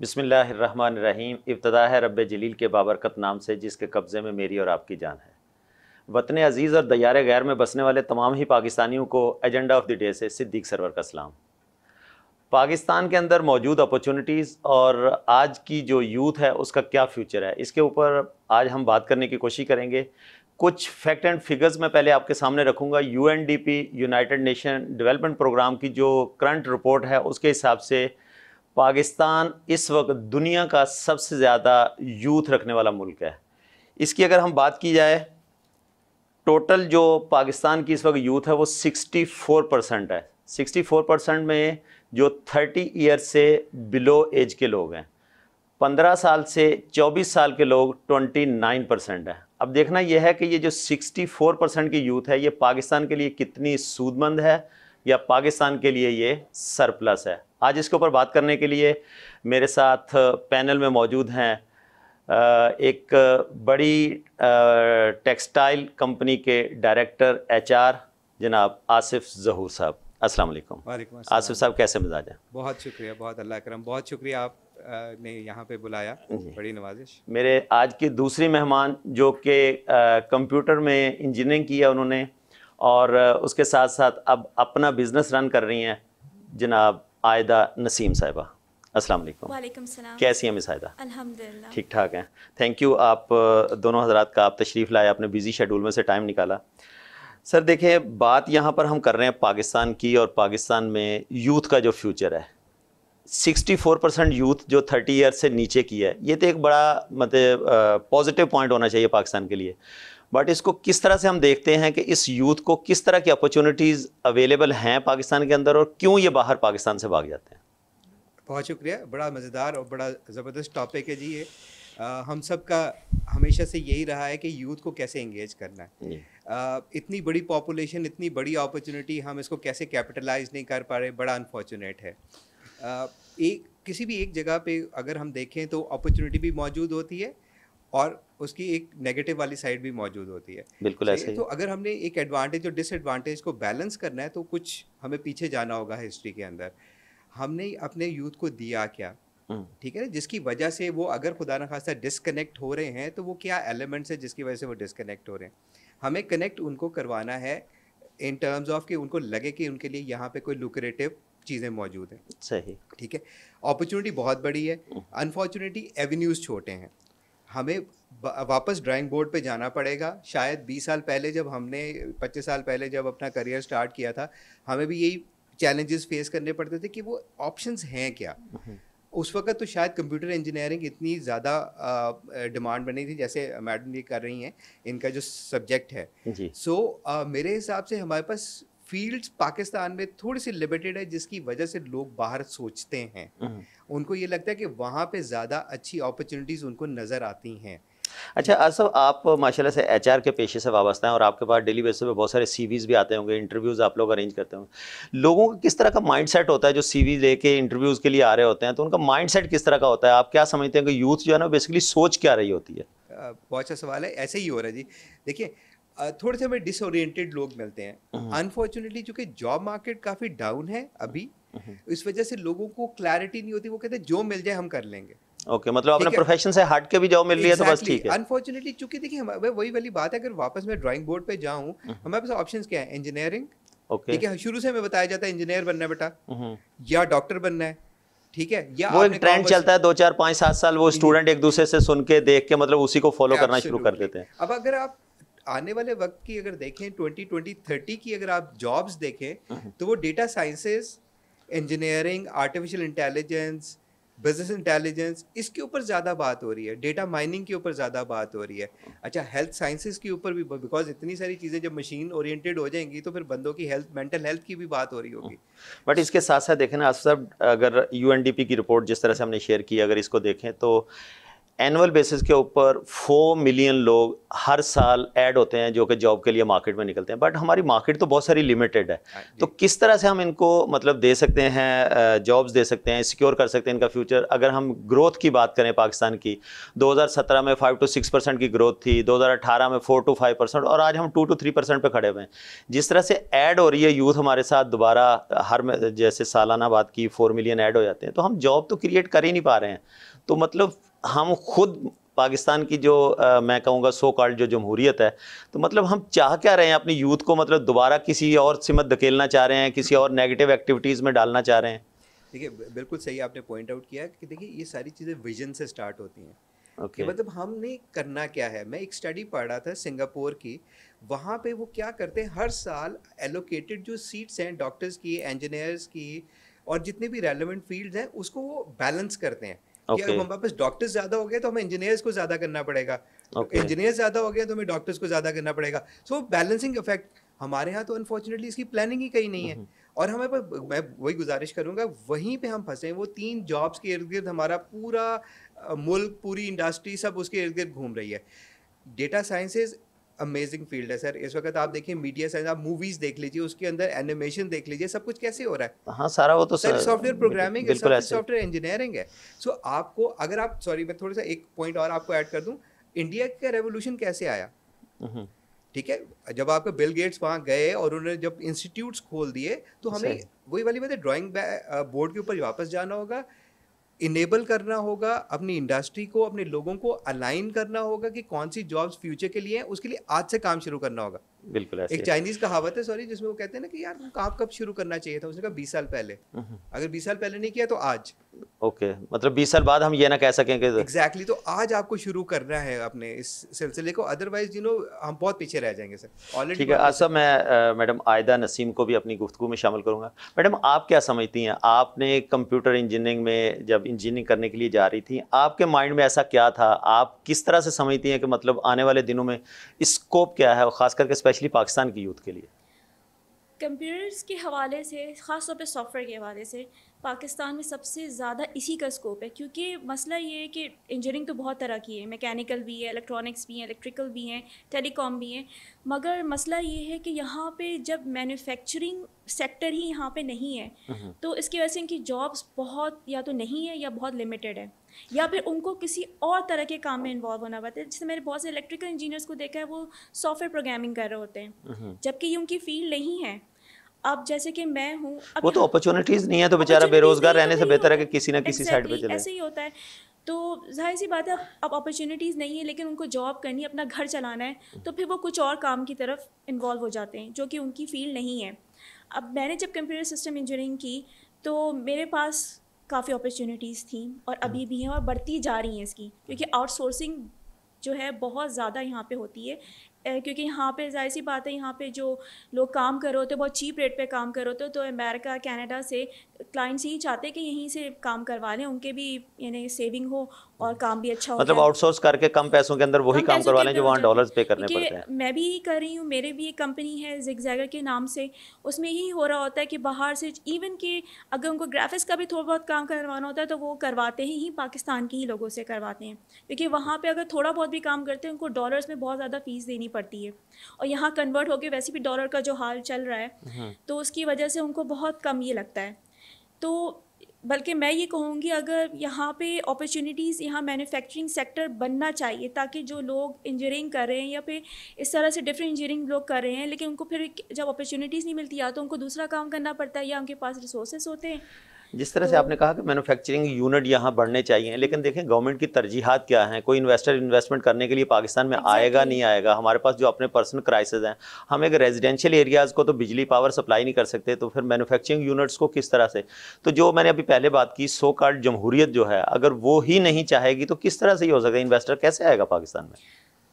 बसमीम इब्तदा है रब जलील के बाबरकत नाम से जिसके कब्ज़े में मेरी और आपकी जान है वतन अज़ीज़ और दयारे गैर में बसने वाले तमाम ही पाकिस्तानियों को एजेंडा ऑफ़ द डे से सिद्दीक सरवर का सलाम पाकिस्तान के अंदर मौजूद अपॉर्चुनिटीज़ और आज की जो यूथ है उसका क्या फ्यूचर है इसके ऊपर आज हम बात करने की कोशिश करेंगे कुछ फैक्ट एंड फिगर्स मैं पहले आपके सामने रखूंगा UNDP united nation development programme की जो करंट रिपोर्ट है उसके हिसाब से पाकिस्तान इस वक्त दुनिया का सबसे ज़्यादा यूथ रखने वाला मुल्क है इसकी अगर हम बात की जाए टोटल जो पाकिस्तान की इस वक्त यूथ है वो 64 परसेंट है 64 परसेंट में जो 30 ईयर से बिलो एज के लोग हैं 15 साल से 24 साल के लोग 29 परसेंट है अब देखना यह है कि ये जो 64 परसेंट की यूथ है ये पाकिस्तान के लिए कितनी सूदमंद है या पाकिस्तान के लिए ये सरप्लस है आज इसके ऊपर बात करने के लिए मेरे साथ पैनल में मौजूद हैं एक बड़ी टेक्सटाइल कंपनी के डायरेक्टर एचआर जनाब आसिफ जहूर साहब असल आसिफ साहब कैसे मिजाज हैं बहुत शुक्रिया बहुत अल्लाह करम बहुत शुक्रिया आप ने यहाँ पे बुलाया बड़ी नवाजिश मेरे आज के दूसरे मेहमान जो कि कंप्यूटर में इंजीनियरिंग किया उन्होंने और उसके साथ साथ अब अपना बिजनेस रन कर रही हैं जनाब आयदा नसीम साहिबा अस्सलाम वालेकुम कैसी हैं मिस आयदा अल्हम्दुलिल्लाह ठीक ठाक हैं थैंक यू आप दोनों हजरात का आप तशरीफ़ लाए आपने बिज़ी शेड्यूल में से टाइम निकाला सर देखें बात यहाँ पर हम कर रहे हैं पाकिस्तान की और पाकिस्तान में यूथ का जो फ्यूचर है 64 परसेंट यूथ जो 30 ईयर से नीचे की है ये तो एक बड़ा मतलब पॉजिटिव पॉइंट होना चाहिए पाकिस्तान के लिए बट इसको किस तरह से हम देखते हैं कि इस यूथ को किस तरह की अपॉर्चुनिटीज़ अवेलेबल हैं पाकिस्तान के अंदर और क्यों ये बाहर पाकिस्तान से भाग जाते हैं बहुत शुक्रिया बड़ा मज़ेदार और बड़ा ज़बरदस्त टॉपिक है जी ये आ, हम सब का हमेशा से यही रहा है कि यूथ को कैसे इंगेज करना है आ, इतनी बड़ी पॉपुलेशन इतनी बड़ी अपॉर्चुनिटी हम इसको कैसे कैपिटलाइज नहीं कर पा रहे बड़ा अनफॉर्चुनेट है आ, एक किसी भी एक जगह पे अगर हम देखें तो अपॉर्चुनिटी भी मौजूद होती है और उसकी एक नेगेटिव वाली साइड भी मौजूद होती है बिल्कुल ऐसे तो अगर हमने एक एडवांटेज और डिसएडवांटेज को बैलेंस करना है तो कुछ हमें पीछे जाना होगा हिस्ट्री के अंदर हमने अपने यूथ को दिया क्या हम्म। ठीक है ना जिसकी वजह से वो अगर खुदा न खासा डिसकनेक्ट हो रहे हैं तो वो क्या एलिमेंट्स है जिसकी वजह से वो डिसकनेक्ट हो रहे हैं हमें कनेक्ट उनको करवाना है इन टर्म्स ऑफ कि उनको लगे कि उनके लिए यहाँ पे कोई लुक्रेटिव चीज़ें मौजूद हैं सही ठीक है अपॉर्चुनिटी बहुत बड़ी है अनफॉर्चुनेटली एवेन्यूज़ छोटे हैं हमें वापस ड्राइंग बोर्ड पे जाना पड़ेगा शायद 20 साल पहले जब हमने 25 साल पहले जब अपना करियर स्टार्ट किया था हमें भी यही चैलेंजेस फेस करने पड़ते थे कि वो ऑप्शंस हैं क्या हम्म। उस वक्त तो शायद कंप्यूटर इंजीनियरिंग इतनी ज़्यादा डिमांड बनी थी जैसे मैडम ये कर रही हैं इनका जो सब्जेक्ट है सो so, मेरे हिसाब से हमारे पास फील्ड्स पाकिस्तान में थोड़ी सी लिमिटेड है जिसकी वजह से लोग बाहर सोचते हैं हम्म। उनको ये लगता है कि वहाँ पे ज़्यादा अच्छी अपॉर्चुनिटीज़ उनको नज़र आती हैं अच्छा असब आप माशाल्लाह से एचआर के पेशे से वाबस्ता हैं और आपके पास डेली बेसिस पे बहुत सारे सीवीज़ भी आते होंगे इंटरव्यूज़ आप लोग अरेंज करते होंगे लोगों का किस तरह का माइंडसेट होता है जो सीवी लेके इंटरव्यूज़ के लिए आ रहे होते हैं तो उनका माइंडसेट किस तरह का होता है आप क्या समझते हैं कि यूथ जो है ना बेसिकली सोच क्या रही होती है बहुत अच्छा सवाल है ऐसे ही हो रहा है जी देखिए थोड़े से हमें डिसोरिएंटेड लोग मिलते हैं अनफॉर्चुनेटली हम्म। चूंकि जॉब मार्केट काफ़ी डाउन है अभी हम्म। इस वजह से लोगों को क्लैरिटी नहीं होती वो कहते हैं जो मिल जाए हम कर लेंगे ओके okay, मतलब अपने प्रोफेशन से हट के भी जॉब मिल रही exactly. है तो बस ठीक है अनफॉर्चुनेटली चूंकि देखिए हमारे वही वाली बात है अगर वापस मैं ड्राइंग बोर्ड पे जाऊँ हम्म। हमारे पास ऑप्शन क्या है इंजीनियरिंग ओके ठीक है शुरू से हमें बताया जाता है इंजीनियर बनना है बेटा या डॉक्टर बनना है ठीक है या वो एक ट्रेंड चलता है दो चार पाँच सात साल वो स्टूडेंट एक दूसरे से सुन के देख के मतलब उसी को फॉलो करना शुरू कर देते हैं अब अगर आप आने वाले वक्त की अगर देखें ट्वेंटी ट्वेंटी थर्टी की अगर आप जॉब्स देखें हाँ हाँ। तो वो data sciences engineering artificial intelligence business intelligence इसके ऊपर ज़्यादा बात हो रही है डेटा माइनिंग के ऊपर ज़्यादा बात हो रही है अच्छा हेल्थ साइंसेज के ऊपर भी बिकॉज इतनी सारी चीज़ें जब मशीन ओरिएंटेड हो जाएंगी तो फिर बंदों की हेल्थ मेंटल हेल्थ की भी बात हो रही होगी बट हाँ। इसके साथ साथ देखें ना साहब अगर यू की रिपोर्ट जिस तरह से हमने शेयर की अगर इसको देखें तो एनुअल बेसिस के ऊपर फोर मिलियन लोग हर साल ऐड होते हैं जो कि जॉब के लिए मार्केट में निकलते हैं बट हमारी मार्केट तो बहुत सारी लिमिटेड है हाँ तो किस तरह से हम इनको मतलब दे सकते हैं जॉब्स दे सकते हैं सिक्योर कर सकते हैं इनका फ्यूचर अगर हम ग्रोथ की बात करें पाकिस्तान की 2017 में 5 टू 6 परसेंट की ग्रोथ थी 2018 में 4 टू 5 परसेंट और आज हम 2 टू 3 परसेंट पर खड़े हुए हैं जिस तरह से ऐड हो रही है यूथ हमारे साथ दोबारा हर जैसे सालाना बात की फोर मिलियन ऐड हो जाते हैं तो हम जॉब तो क्रिएट कर ही नहीं पा रहे हैं तो मतलब हम खुद पाकिस्तान की जो आ, मैं कहूँगा सो कॉल्ड जो जमहूरियत है तो मतलब हम चाह क्या रहे हैं अपनी यूथ को मतलब दोबारा किसी और सिमत धकेलना चाह रहे हैं किसी और नेगेटिव एक्टिविटीज़ में डालना चाह रहे हैं देखिए बिल्कुल सही आपने पॉइंट आउट किया कि देखिए ये सारी चीज़ें विजन से स्टार्ट होती हैं okay. मतलब हमने करना क्या है मैं एक स्टडी पढ़ रहा था सिंगापुर की वहाँ पे वो क्या करते हैं हर साल एलोकेटेड जो सीट्स हैं डॉक्टर्स की इंजीनियर्स की और जितने भी रेलिवेंट फील्ड्स हैं उसको वो बैलेंस करते हैं okay. कि हमारे पास डॉक्टर्स ज्यादा हो गए तो हमें इंजीनियर्स को ज्यादा करना पड़ेगा इंजीनियर्स okay. ज्यादा हो गए तो हमें डॉक्टर्स को ज्यादा करना पड़ेगा सो बैलेंसिंग इफेक्ट हमारे यहाँ तो अनफॉर्चुनेटली इसकी प्लानिंग ही कहीं नहीं है हम्म, हम्म। और हमें पर मैं वही गुजारिश करूंगा वहीं पे हम फंसे वो तीन जॉब्स के इर्द गिर्द हमारा पूरा मुल्क पूरी इंडस्ट्री सब उसके इर्द गिर्द घूम रही है डेटा साइंसेज अमेजिंग फील्ड है सर इस वक्त आप देखिए मीडिया साइंस आप मूवीज देख लीजिए उसके अंदर एनिमेशन देख लीजिए सब कुछ कैसे हो रहा है हाँ सारा वो तो सर सॉफ्टवेयर प्रोग्रामिंग है सॉफ्टवेयर इंजीनियरिंग है सो आपको अगर आप सॉरी मैं थोड़ा सा एक पॉइंट और आपको ऐड कर दूँ इंडिया का रेवोल्यूशन कैसे आया हम्म। ठीक है जब आपके बिल गेट्स वहाँ गए और उन्होंने जब इंस्टीट्यूट्स खोल दिए तो हमें वही वाली बात है ड्राइंग बोर्ड के ऊपर वापस जाना होगा इनेबल करना होगा अपनी इंडस्ट्री को अपने लोगों को अलाइन करना होगा कि कौन सी जॉब्स फ्यूचर के लिए हैं उसके लिए आज से काम शुरू करना होगा बिल्कुल ऐसे एक चाइनीज कहावत है सॉरी जिसमें वो कहते हैं ना कि यार काम कब शुरू करना चाहिए था उसने कहा बीस साल पहले अगर बीस साल पहले नहीं किया तो आज ओके okay. मतलब बीस साल बाद हम ये ना कह सकें कि एग्जैक्टली exactly, तो आज आपको शुरू करना है अपने इस सिलसिले को अदरवाइज यू नो हम बहुत पीछे रह जाएंगे सर ऑलरेडी ठीक है असम अच्छा, मैं मैडम आयदा नसीम को भी अपनी गुफ्तु में शामिल करूँगा मैडम आप क्या समझती हैं आपने कंप्यूटर इंजीनियरिंग में जब इंजीनियरिंग करने के लिए जा रही थी आपके माइंड में ऐसा क्या था आप किस तरह से समझती हैं कि मतलब आने वाले दिनों में स्कोप क्या है और ख़ास करके स्पेशल स्पेशली पाकिस्तान की यूथ के लिए कंप्यूटर्स के हवाले से ख़ास पर पे सॉफ्टवेयर के हवाले से पाकिस्तान में सबसे ज़्यादा इसी का स्कोप है क्योंकि मसला ये है कि इंजीनियरिंग तो बहुत तरह की है मैकेनिकल भी है इलेक्ट्रॉनिक्स भी हैं इलेक्ट्रिकल भी हैं टेलीकॉम भी हैं मगर मसला ये है कि यहाँ पे जब मैन्युफैक्चरिंग सेक्टर ही यहाँ पे नहीं है हम्म। तो इसकी वजह से इनकी जॉब्स बहुत या तो नहीं है या बहुत लिमिटेड है या फिर उनको किसी और तरह के काम में इन्वॉल्व होना पड़ता है जैसे मैंने बहुत से इलेक्ट्रिकल इंजीनियर्स को देखा है वो सॉफ्टवेयर प्रोग्रामिंग कर रहे होते हैं हम्म। जबकि ये उनकी फील्ड नहीं है अब जैसे कि मैं हूँ वो तो अपॉर्चुनिटीज नहीं है तो बेचारा बेरोजगार रहने तो से बेहतर है कि किसी ना किसी साइड पे चले ऐसे ही होता है तो जाहिर सी बात है अब अपॉर्चुनिटीज़ नहीं है लेकिन उनको जॉब करनी है अपना घर चलाना है तो फिर वो कुछ और काम की तरफ इन्वॉल्व हो जाते हैं जो कि उनकी फील्ड नहीं है अब मैंने जब कंप्यूटर सिस्टम इंजीनियरिंग की तो मेरे पास काफ़ी अपॉर्चुनिटीज़ थी और अभी भी हैं और बढ़ती जा रही हैं इसकी क्योंकि आउटसोर्सिंग जो है बहुत ज़्यादा यहाँ पे होती है क्योंकि यहाँ पे जाहिर सी बात है यहाँ पे जो लोग काम कर रहे होते बहुत चीप रेट पे काम कर रहे होते तो अमेरिका कनाडा से क्लाइंट्स यही चाहते कि यहीं से काम करवा लें उनके भी यानी सेविंग हो और काम भी अच्छा हो मतलब आउटसोर्स करके कम पैसों के अंदर वही काम करवा लें जो वहाँ डॉलर्स पे करने पड़ते हैं मैं भी यही कर रही हूँ मेरे भी एक कंपनी है जिगजैगर के नाम से उसमें यही हो रहा होता है कि बाहर से इवन कि अगर उनको ग्राफिक्स का भी थोड़ा बहुत काम करवाना होता है तो वो करवाते ही, ही पाकिस्तान के ही लोगों से करवाते हैं क्योंकि वहाँ पर अगर थोड़ा बहुत भी काम करते हैं उनको डॉलर्स में बहुत ज़्यादा फीस देनी पड़ती है और यहाँ कन्वर्ट होकर वैसे भी डॉलर का जो हाल चल रहा है हम्म। तो उसकी वजह से उनको बहुत कम ये लगता है तो बल्कि मैं ये कहूँगी अगर यहाँ पे अपॉर्चुनिटीज़ यहाँ मैन्युफैक्चरिंग सेक्टर बनना चाहिए ताकि जो लोग इंजीनियरिंग कर रहे हैं या फिर इस तरह से डिफरेंट इंजीनियरिंग लोग कर रहे हैं लेकिन उनको फिर जब अपॉर्चुनिटीज़ नहीं मिलती या तो उनको दूसरा काम करना पड़ता है या उनके पास रिसोर्सेस होते हैं जिस तरह से तो- आपने कहा कि मैन्युफैक्चरिंग यूनिट यहाँ बढ़ने चाहिए लेकिन देखें गवर्नमेंट की तरजीहत क्या है कोई इन्वेस्टर इन्वेस्टमेंट करने के लिए पाकिस्तान में आएगा नहीं आएगा हमारे पास जो अपने पर्सनल क्राइसिस हैं हम एक रेजिडेंशियल एरियाज़ को तो बिजली पावर सप्लाई नहीं कर सकते तो फिर मैनुफैक्चरिंग यूनिट्स को किस तरह से तो जो मैंने अभी पहले बात की सो कार्ड जमहूरियत जो है अगर वो ही नहीं चाहेगी तो किस तरह से ये हो सकता है इन्वेस्टर कैसे आएगा पाकिस्तान में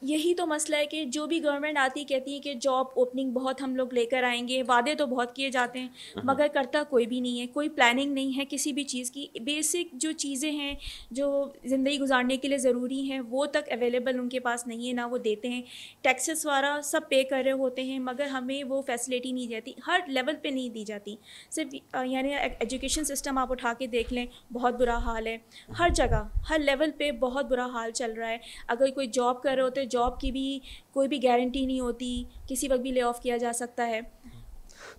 यही तो मसला है कि जो भी गवर्नमेंट आती कहती है कि जॉब ओपनिंग बहुत हम लोग लेकर आएंगे वादे तो बहुत किए जाते हैं हम्म। मगर करता कोई भी नहीं है कोई प्लानिंग नहीं है किसी भी चीज़ की बेसिक जो चीज़ें हैं जो ज़िंदगी गुजारने के लिए ज़रूरी हैं वो तक अवेलेबल उनके पास नहीं है ना वो देते हैं टैक्सेस वाला सब पे कर रहे होते हैं मगर हमें वो फैसिलिटी नहीं देती हर लेवल पर नहीं दी जाती सिर्फ यानी एजुकेशन सिस्टम आप उठा के देख लें बहुत बुरा हाल है हर जगह हर लेवल पर बहुत बुरा हाल चल रहा है अगर कोई जॉब कर रहे होते जॉब की भी कोई भी गारंटी नहीं होती किसी वक्त भी ले ऑफ किया जा सकता है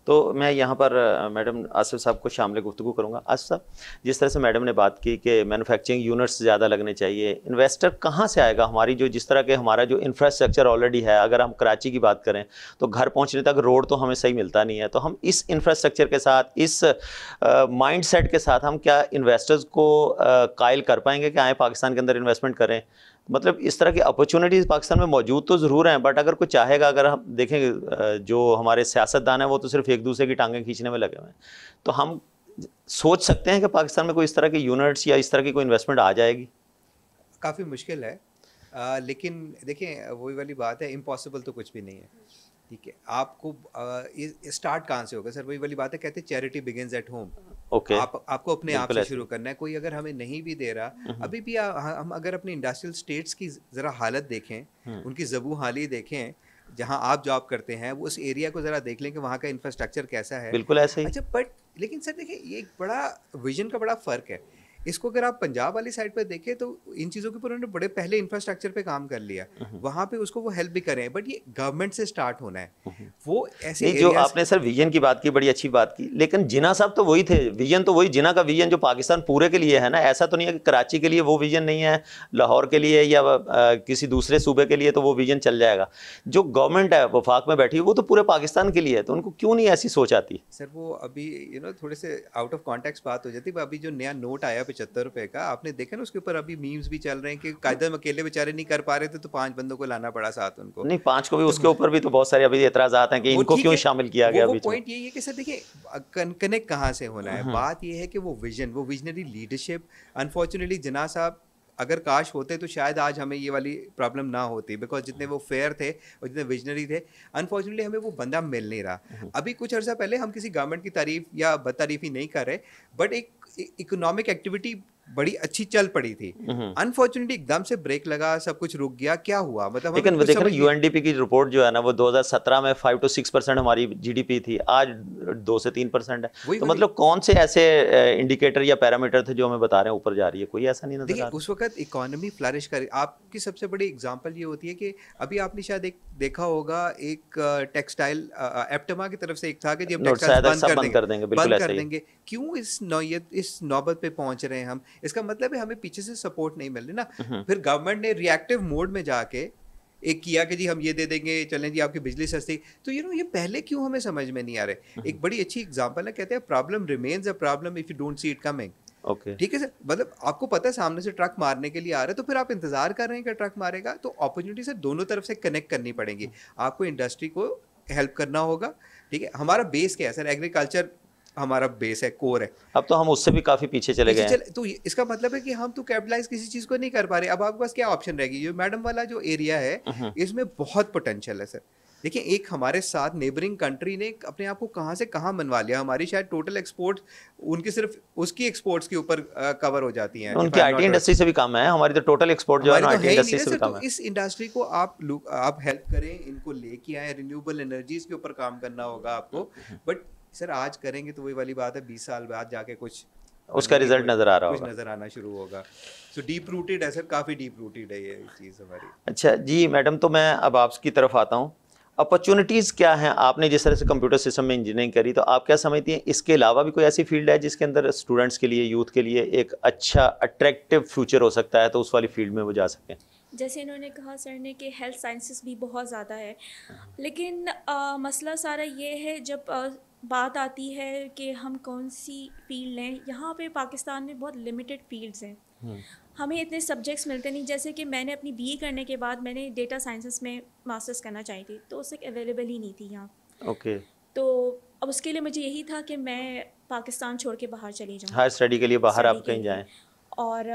तो मैं यहाँ पर मैडम आसिफ साहब को शामिल गुफ्तु करूँगा आसिफ साहब जिस तरह से मैडम ने बात की कि मैनुफैक्चरिंग यूनिट्स ज़्यादा लगने चाहिए इन्वेस्टर कहाँ से आएगा हमारी जो जिस तरह के हमारा जो इंफ्रास्ट्रक्चर ऑलरेडी है अगर हम कराची की बात करें तो घर पहुँचने तक रोड तो हमें सही मिलता नहीं है तो हम इस इंफ्रास्ट्रक्चर के साथ इस माइंड सेट के साथ हम क्या इन्वेस्टर्स को कायल कर पाएंगे कि आए पाकिस्तान के अंदर इन्वेस्टमेंट करें मतलब इस तरह की अपॉर्चुनिटीज़ पाकिस्तान में मौजूद तो ज़रूर हैं बट अगर कोई चाहेगा अगर हम देखें जो हमारे सियासतदान हैं वो तो सिर्फ एक दूसरे की टांगें खींचने में लगे हुए हैं तो हम सोच सकते हैं कि पाकिस्तान में कोई इस तरह की यूनिट्स या इस तरह की कोई इन्वेस्टमेंट आ जाएगी काफ़ी मुश्किल है आ, लेकिन देखें वही वाली बात है इम्पॉसिबल तो कुछ भी नहीं है ठीक है आपको स्टार्ट कहाँ से होगा सर वही वाली बात है कहते हैं charity begins at home okay okay. आप आपको अपने आप से शुरू करना है कोई अगर हमें नहीं भी दे रहा हम्म, हम्म। अभी भी आ, हम अगर अपने इंडस्ट्रियल स्टेट्स की ज़रा हालत देखें हम्म। उनकी जबू हाली देखें जहाँ आप जॉब करते हैं वो उस एरिया को ज़रा देख लें कि वहाँ का इंफ्रास्ट्रक्चर कैसा है बिल्कुल ऐसा ही अच्छा बट लेकिन सर देखिए ये एक बड़ा विजन का बड़ा फ़र्क है इसको अगर आप पंजाब वाली साइड पर देखें तो इन चीज़ों के ऊपर उन्होंने बड़े पहले इंफ्रास्ट्रक्चर पे काम कर लिया हम्म। वहाँ पे उसको वो हेल्प भी करें बट ये गवर्नमेंट से स्टार्ट होना है हम्म। वो ऐसे जो आपने सर विजन की बात की बड़ी अच्छी बात की लेकिन जिना साहब तो वही थे विजन तो वही जिना का विजन जो पाकिस्तान पूरे के लिए है ना ऐसा तो नहीं है कि कराची के लिए वो विजन नहीं है लाहौर के लिए या किसी दूसरे सूबे के लिए तो वो विजन चल जाएगा जो गवर्नमेंट है वफाक में बैठी है वो तो पूरे पाकिस्तान के लिए है तो उनको क्यों नहीं ऐसी सोच आती सर वो अभी यू नो थोड़े से आउट ऑफ कॉन्टेक्ट बात हो जाती है अभी जो नया नोट आया पचहत्तर रुपए का आपने देखा ना उसके ऊपर अभी मीम्स भी चल रहे हैं कि कायदम अकेले बेचारे नहीं कर पा रहे थे तो पांच बंदों को लाना पड़ा साथ उनको नहीं पांच को भी तो उसके ऊपर भी तो बहुत सारे अभी एतराज आते हैं कि इनको क्यों शामिल किया गया पॉइंट यही है कि सर देखिए कनेक्ट कहाँ से होना है हाँ। बात यह है कि वो विजन वो विजनरी लीडरशिप अनफॉर्चुनेटली जना साहब अगर काश होते तो शायद आज हमें ये वाली प्रॉब्लम ना होती बिकॉज जितने वो फेयर थे और जितने विजनरी थे अनफॉर्चुनेटली हमें वो बंदा मिल नहीं रहा हम्म। अभी कुछ अर्सा पहले हम किसी गवर्नमेंट की तारीफ या बदतारीफी नहीं कर रहे बट एक इकोनॉमिक एक्टिविटी बड़ी अच्छी चल पड़ी थी अनफॉर्चुनेटली हम्म। एकदम से ब्रेक लगा सब कुछ रुक गया क्या हुआ मतलब लेकिन देख रहे यूएनडीपी की रिपोर्ट जो है ना वो 2017 में 5 टू 6 परसेंट हमारी जीडीपी थी आज दो से तीन परसेंट है वही, तो वही। मतलब कौन से ऐसे इंडिकेटर या पैरामीटर थे जो हमें बता रहे हैं ऊपर जा रही है कोई ऐसा नहीं नजर आ उस वक्त इकोनॉमी फ्लरिश कर आपकी सबसे बड़ी एग्जाम्पल ये होती है कि अभी आपने शायद एक देखा होगा एक टेक्सटाइल एप्टमा की तरफ से एक था कि जब टेक्सटाइल बंद कर देंगे बंद कर देंगे क्यों इस नौत इस नौबत पे पहुंच रहे हैं हम इसका मतलब है हमें पीछे से सपोर्ट नहीं मिल रही ना हम्म। फिर गवर्नमेंट ने रिएक्टिव मोड में जाके एक किया कि जी हम ये दे देंगे चलें जी आपकी बिजली सस्ती तो यू नो ये पहले क्यों हमें समझ में नहीं आ रहे हम्म। एक बड़ी अच्छी एग्जाम्पल है कहते हैं problem remains a problem if you don't see it coming okay ठीक है सर मतलब आपको पता है सामने से ट्रक मारने के लिए आ रहा है तो फिर आप इंतजार कर रहे हैं कि ट्रक मारेगा तो अपॉर्चुनिटी सर दोनों तरफ से कनेक्ट करनी पड़ेगी हम्म। आपको इंडस्ट्री को हेल्प करना होगा ठीक है हमारा बेस क्या है सर एग्रीकल्चर हमारा बेस है कोर है अब तो हम उससे भी काफी पीछे चले गए तो इसका मतलब है कि हम तो कैपिटलाइज किसी चीज को नहीं कर पा रहे अब आपके पास क्या ऑप्शन रहेगी जो मैडम वाला जो एरिया है हम्म। इसमें बहुत पोटेंशियल है सर देखिए एक हमारे साथ नेबरिंग कंट्री ने अपने आप को कहाँ से कहाँ मनवा लिया हमारी शायद टोटल एक्सपोर्ट उनकी सिर्फ उसकी एक्सपोर्ट्स के ऊपर कवर हो जाती हैं उनकी आईटी इंडस्ट्री से भी कम है हमारी तो टोटल एक्सपोर्ट जो है आईटी इंडस्ट्री तो से भी तो कम है इस इंडस्ट्री को आप आप हेल्प करें इनको लेके आए रिन्यूएबल एनर्जीज के ऊपर काम करना होगा आपको बट हम्म। सर आज करेंगे तो वही वाली बात है बीस साल बाद जाके कुछ उसका रिजल्ट नजर आ रहा होगा नजर आना शुरू होगा सो डीप रूटेड है सर काफ़ी डीप रूटेड है ये चीज़ हमारी अच्छा जी मैडम तो मैं अब आपकी तरफ आता हूँ अपॉर्चुनिटीज़ क्या हैं आपने जिस तरह से कंप्यूटर सिस्टम में इंजीनियरिंग करी तो आप क्या समझती हैं इसके अलावा भी कोई ऐसी फील्ड है जिसके अंदर स्टूडेंट्स के लिए यूथ के लिए एक अच्छा अट्रैक्टिव फ्यूचर हो सकता है तो उस वाली फील्ड में वो जा सकें जैसे इन्होंने कहा सर ने कि हेल्थ साइंसेस भी बहुत ज़्यादा है लेकिन आ, मसला सारा ये है जब आ, बात आती है कि हम कौन सी फील्ड लें यहाँ पे पाकिस्तान में बहुत लिमिटेड फील्ड्स हैं हम्म। हमें इतने सब्जेक्ट्स मिलते नहीं जैसे कि मैंने अपनी बीए e करने के बाद मैंने डेटा साइंसेस में मास्टर्स करना चाहिए थी तो उससे अवेलेबल ही नहीं थी यहाँ ओके तो अब उसके लिए मुझे यही था कि मैं पाकिस्तान छोड़ के बाहर चली जाऊँ हायर स्टडी के लिए बाहर आप कहीं जाएँ और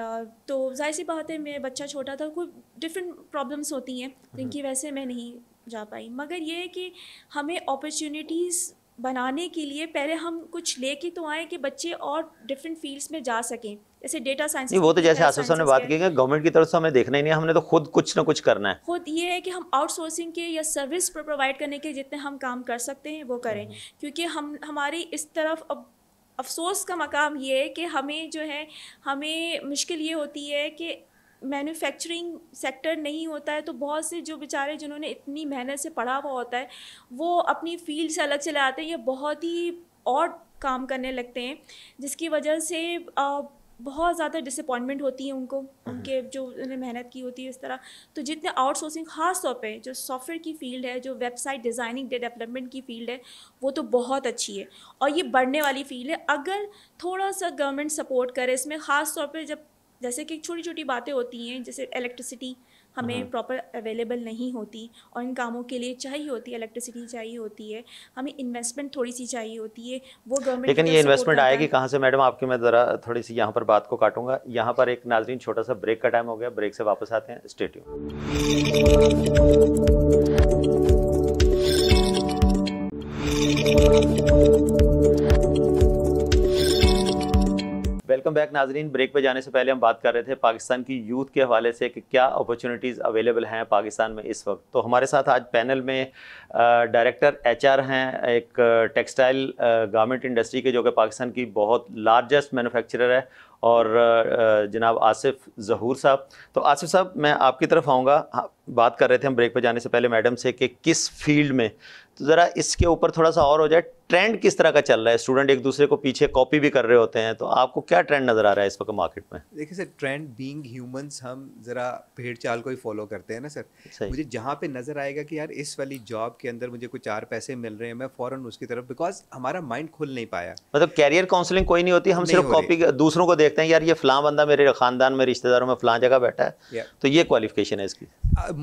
तो जाहिर सी बात है मेरा बच्चा छोटा था कोई डिफरेंट प्रॉब्लम्स होती हैं हम्म। जिनकी वैसे मैं नहीं जा पाई मगर ये है कि हमें अपॉर्चुनिटीज़ बनाने के लिए पहले हम कुछ लेके तो आए कि बच्चे और डिफरेंट फील्ड्स में जा सकें जैसे डेटा साइंस वो तो जैसे आसिफ ने बात की गवर्नमेंट की तरफ से हमें देखना ही नहीं हमने तो खुद कुछ ना कुछ करना है खुद ये है कि हम आउटसोर्सिंग के या सर्विस प्रोवाइड करने के जितने हम काम कर सकते हैं वो करें हम्म, हम्म। क्योंकि हम हमारी इस तरफ अब अफसोस का मकाम ये है कि हमें जो है हमें मुश्किल ये होती है कि मैन्युफैक्चरिंग सेक्टर नहीं होता है तो बहुत से जो बेचारे जिन्होंने इतनी मेहनत से पढ़ा हुआ होता है वो अपनी फील्ड से अलग चले आते हैं या बहुत ही और काम करने लगते हैं जिसकी वजह से आ, बहुत ज़्यादा डिसअपॉइंटमेंट होती है उनको हम्म। उनके जो उन्होंने मेहनत की होती है इस तरह तो जितने आउटसोर्सिंग खास तौर पे जो सॉफ्टवेयर की फील्ड है जो वेबसाइट डिज़ाइनिंग डेवलपमेंट की फील्ड है वो तो बहुत अच्छी है और ये बढ़ने वाली फील्ड है अगर थोड़ा सा गवर्नमेंट सपोर्ट करे इसमें ख़ास तौर पर जब जैसे कि छोटी छोटी बातें होती हैं जैसे इलेक्ट्रिसिटी हमें प्रॉपर हम्म। अवेलेबल नहीं होती और इन कामों के लिए चाहिए होती है इलेक्ट्रिसिटी चाहिए होती है हमें इन्वेस्टमेंट थोड़ी सी चाहिए होती है वो गवर्नमेंट लेकिन ये इन्वेस्टमेंट आएगी कहाँ से मैडम आपकी मैं ज़रा थोड़ी सी यहाँ पर बात को काटूंगा यहाँ पर एक नाजरीन छोटा सा ब्रेक का टाइम हो गया ब्रेक से वापस आते हैं स्टेट्यू वेलकम बैक नाजरीन ब्रेक पे जाने से पहले हम बात कर रहे थे पाकिस्तान की यूथ के हवाले से कि क्या अपॉर्चुनिटीज़ अवेलेबल हैं पाकिस्तान में इस वक्त तो हमारे साथ आज पैनल में डायरेक्टर एचआर हैं एक टेक्सटाइल गारमेंट इंडस्ट्री के जो कि पाकिस्तान की बहुत लार्जेस्ट मैन्युफैक्चरर है और जनाब आसिफ जहूर साहब तो आसिफ साहब मैं आपकी तरफ आऊँगा हाँ, बात कर रहे थे हम ब्रेक पर जाने से पहले मैडम से कि किस फील्ड में तो ज़रा इसके ऊपर थोड़ा सा और हो जाए ट्रेंड किस तरह का चल रहा है स्टूडेंट एक दूसरे को पीछे कॉपी भी कर रहे होते हैं तो आपको क्या ट्रेंड नज़र आ रहा है इस वक्त मार्केट में देखिए सर ट्रेंड बीइंग ह्यूमंस हम ज़रा भेड़ चाल को ही फॉलो करते हैं ना सर मुझे जहाँ पे नज़र आएगा कि यार इस वाली जॉब के अंदर मुझे कुछ चार पैसे मिल रहे हैं मैं फ़ौरन उसकी तरफ बिकॉज हमारा माइंड खुल नहीं पाया मतलब कैरियर काउंसलिंग कोई नहीं होती हम सिर्फ कॉपी दूसरों को देखते हैं यार ये फलां बंदा मेरे खानदान में रिश्तेदारों में फलां जगह बैठा है तो ये क्वालिफिकेशन है इसकी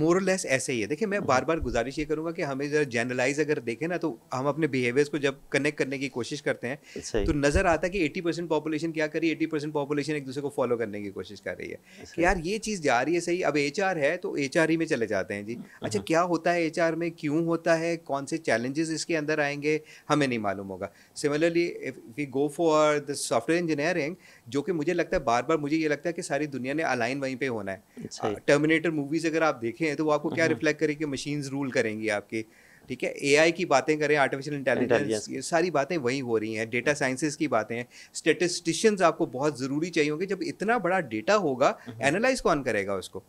मोर लेस ऐसे ही है देखिए मैं हम्म। बार बार गुजारिश ये करूँगा कि हमें जरा जनरलाइज अगर देखें ना तो हम अपने बिहेवियर्स को जब मतलब कनेक्ट करने की कोशिश करते हैं तो नज़र आता है कि एट्टी परसेंट पॉपुलेशन क्या करी एट्टी परसेंट पॉपुलेशन एक दूसरे को फॉलो करने की कोशिश कर रही है कि यार ये चीज़ जा रही है सही अब एच है तो एच ही में चले जाते हैं जी अच्छा mm-hmm. क्या होता है एच में क्यों होता है कौन से चैलेंजेस इसके अंदर आएंगे हमें नहीं मालूम होगा similarly if we go for the software engineering जो कि मुझे लगता है बार बार मुझे ये लगता है कि सारी दुनिया ने अलाइन वहीं पे होना है टर्मिनेटर मूवीज़ अगर आप देखें तो वो आपको क्या रिफ्लेक्ट mm-hmm. करेगी मशीन्स रूल करेंगी आपकी ठीक है एआई की बातें करें आर्टिफिशियल इंटेलिजेंस ये सारी बातें वहीं हो रही हैं डेटा साइंसेस की बातें हैं स्टेटिस्टिशियंस आपको बहुत ज़रूरी चाहिए होंगे जब इतना बड़ा डेटा होगा एनालाइज हम्म। कौन करेगा उसको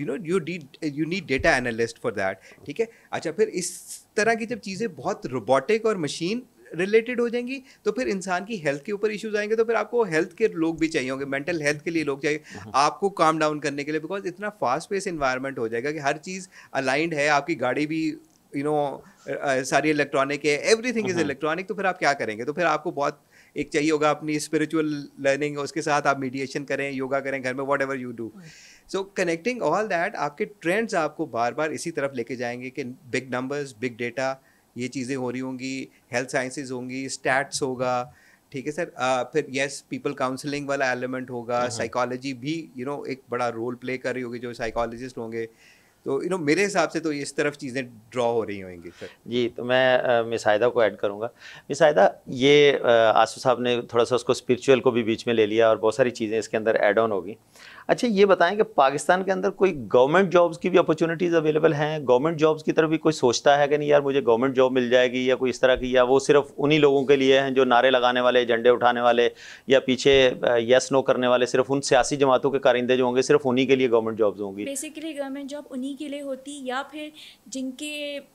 यू नो यू डी you need data analyst for that ठीक है अच्छा फिर इस तरह की जब चीज़ें बहुत रोबोटिक और मशीन रिलेटेड हो जाएंगी तो फिर इंसान की हेल्थ के ऊपर इश्यूज आएंगे तो फिर आपको हेल्थ के लोग भी चाहिए होंगे मेंटल हेल्थ के लिए लोग चाहिए हम्म। आपको काम डाउन करने के लिए बिकॉज इतना फास्ट पेस इन्वायरमेंट हो जाएगा कि हर चीज़ अलाइंड है आपकी गाड़ी भी यू नो सारी इलेक्ट्रॉनिक है एवरीथिंग इज इलेक्ट्रॉनिक तो फिर आप क्या करेंगे तो फिर आपको बहुत एक चाहिए होगा अपनी स्पिरिचुअल लर्निंग उसके साथ आप मीडिएशन करें योगा करें घर में whatever you do so connecting all that आपके ट्रेंड्स आपको बार बार इसी तरफ लेके जाएंगे कि बिग नंबर्स बिग डेटा ये चीज़ें हो रही होंगी हेल्थ साइंसेज होंगी स्टैट्स होगा ठीक है सर फिर येस पीपल काउंसलिंग वाला एलिमेंट होगा साइकोलॉजी हाँ, हाँ। भी यू you नो know, एक बड़ा रोल प्ले कर रही होगी जो साइकोलॉजिस्ट होंगे तो यू नो मेरे हिसाब से तो इस तरफ चीज़ें ड्रॉ हो रही होंगी सर जी तो मैं मिसायदा को ऐड करूँगा मिसायदा ये आसू साहब ने थोड़ा सा उसको स्पिरिचुअल को भी बीच में ले लिया और बहुत सारी चीज़ें इसके अंदर एड ऑन होगी अच्छा ये बताएं कि पाकिस्तान के अंदर कोई गवर्नमेंट जॉब्स की भी अपॉर्चुनिटीज़ अवेलेबल हैं गवर्नमेंट जॉब्स की तरफ भी कोई सोचता है कि नहीं यार मुझे गवर्नमेंट जॉब मिल जाएगी या कोई इस तरह की या वो सिर्फ उन्हीं लोगों के लिए हैं जो नारे लगाने वाले झंडे उठाने वाले या पीछे यस नो करने वाले सिर्फ उन सियासी जमातों के कारिंदे जो होंगे सिर्फ उन्हीं के लिए गवर्नमेंट जॉब्स होंगी बेसिकली गवर्नमेंट जॉब उन्हीं के लिए होती या फिर जिनके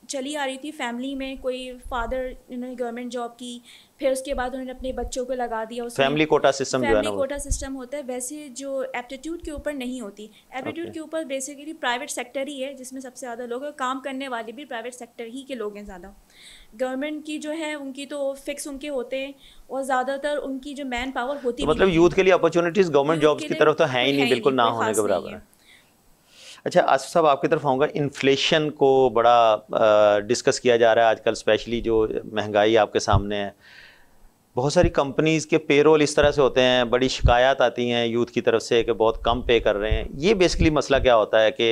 चली आ रही थी फैमिली में कोई फादर इन्होंने गवर्नमेंट जॉब की फिर उसके बाद उन्होंने अपने बच्चों को लगा दिया उस family quota system family quota system होता है वैसे जो एप्टीट्यूड के ऊपर नहीं होती एप्टीट्यूड okay. के ऊपर बेसिकली प्राइवेट सेक्टर ही है जिसमें सबसे ज़्यादा लोग काम करने वाले भी प्राइवेट सेक्टर ही के लोग हैं ज़्यादा गवर्नमेंट की जो है उनकी तो फिक्स उनके होते हैं और ज़्यादातर उनकी जो मैन पावर होती तो मतलब यूथ के लिए अपॉर्चुनिटीज़ गवर्नमेंट जॉब्स की तरफ तो है ही नहीं बिल्कुल ना होने के बराबर अच्छा आसिफ साहब आपकी तरफ आऊँगा इन्फ्लेशन को बड़ा डिस्कस किया जा रहा है आजकल स्पेशली जो महंगाई आपके सामने है बहुत सारी कंपनीज़ के पेरोल इस तरह से होते हैं बड़ी शिकायत आती हैं यूथ की तरफ से कि बहुत कम पे कर रहे हैं ये बेसिकली मसला क्या होता है कि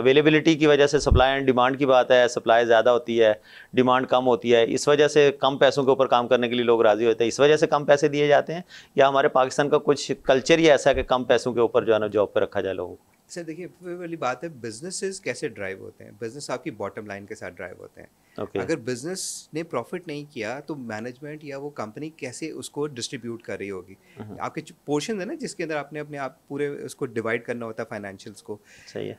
अवेलेबिलिटी की वजह से सप्लाई एंड डिमांड की बात है सप्लाई ज़्यादा होती है डिमांड कम होती है इस वजह से कम पैसों के ऊपर काम करने के लिए लोग राज़ी होते हैं इस वजह से कम पैसे दिए जाते हैं या हमारे पाकिस्तान का कुछ कल्चर ही ऐसा है कि कम पैसों के ऊपर जो है ना जॉब पर रखा जाए लोगों को सर देखिए वाली बात है बिजनेस कैसे ड्राइव होते हैं बिजनेस आपकी बॉटम लाइन के साथ ड्राइव होते हैं okay. अगर बिजनेस ने प्रॉफिट नहीं किया तो मैनेजमेंट या वो कंपनी कैसे उसको डिस्ट्रीब्यूट कर रही होगी uh-huh. आपके पोर्शन है ना जिसके अंदर आपने अपने आप पूरे उसको डिवाइड करना होता है फाइनेंशियल्स को सही है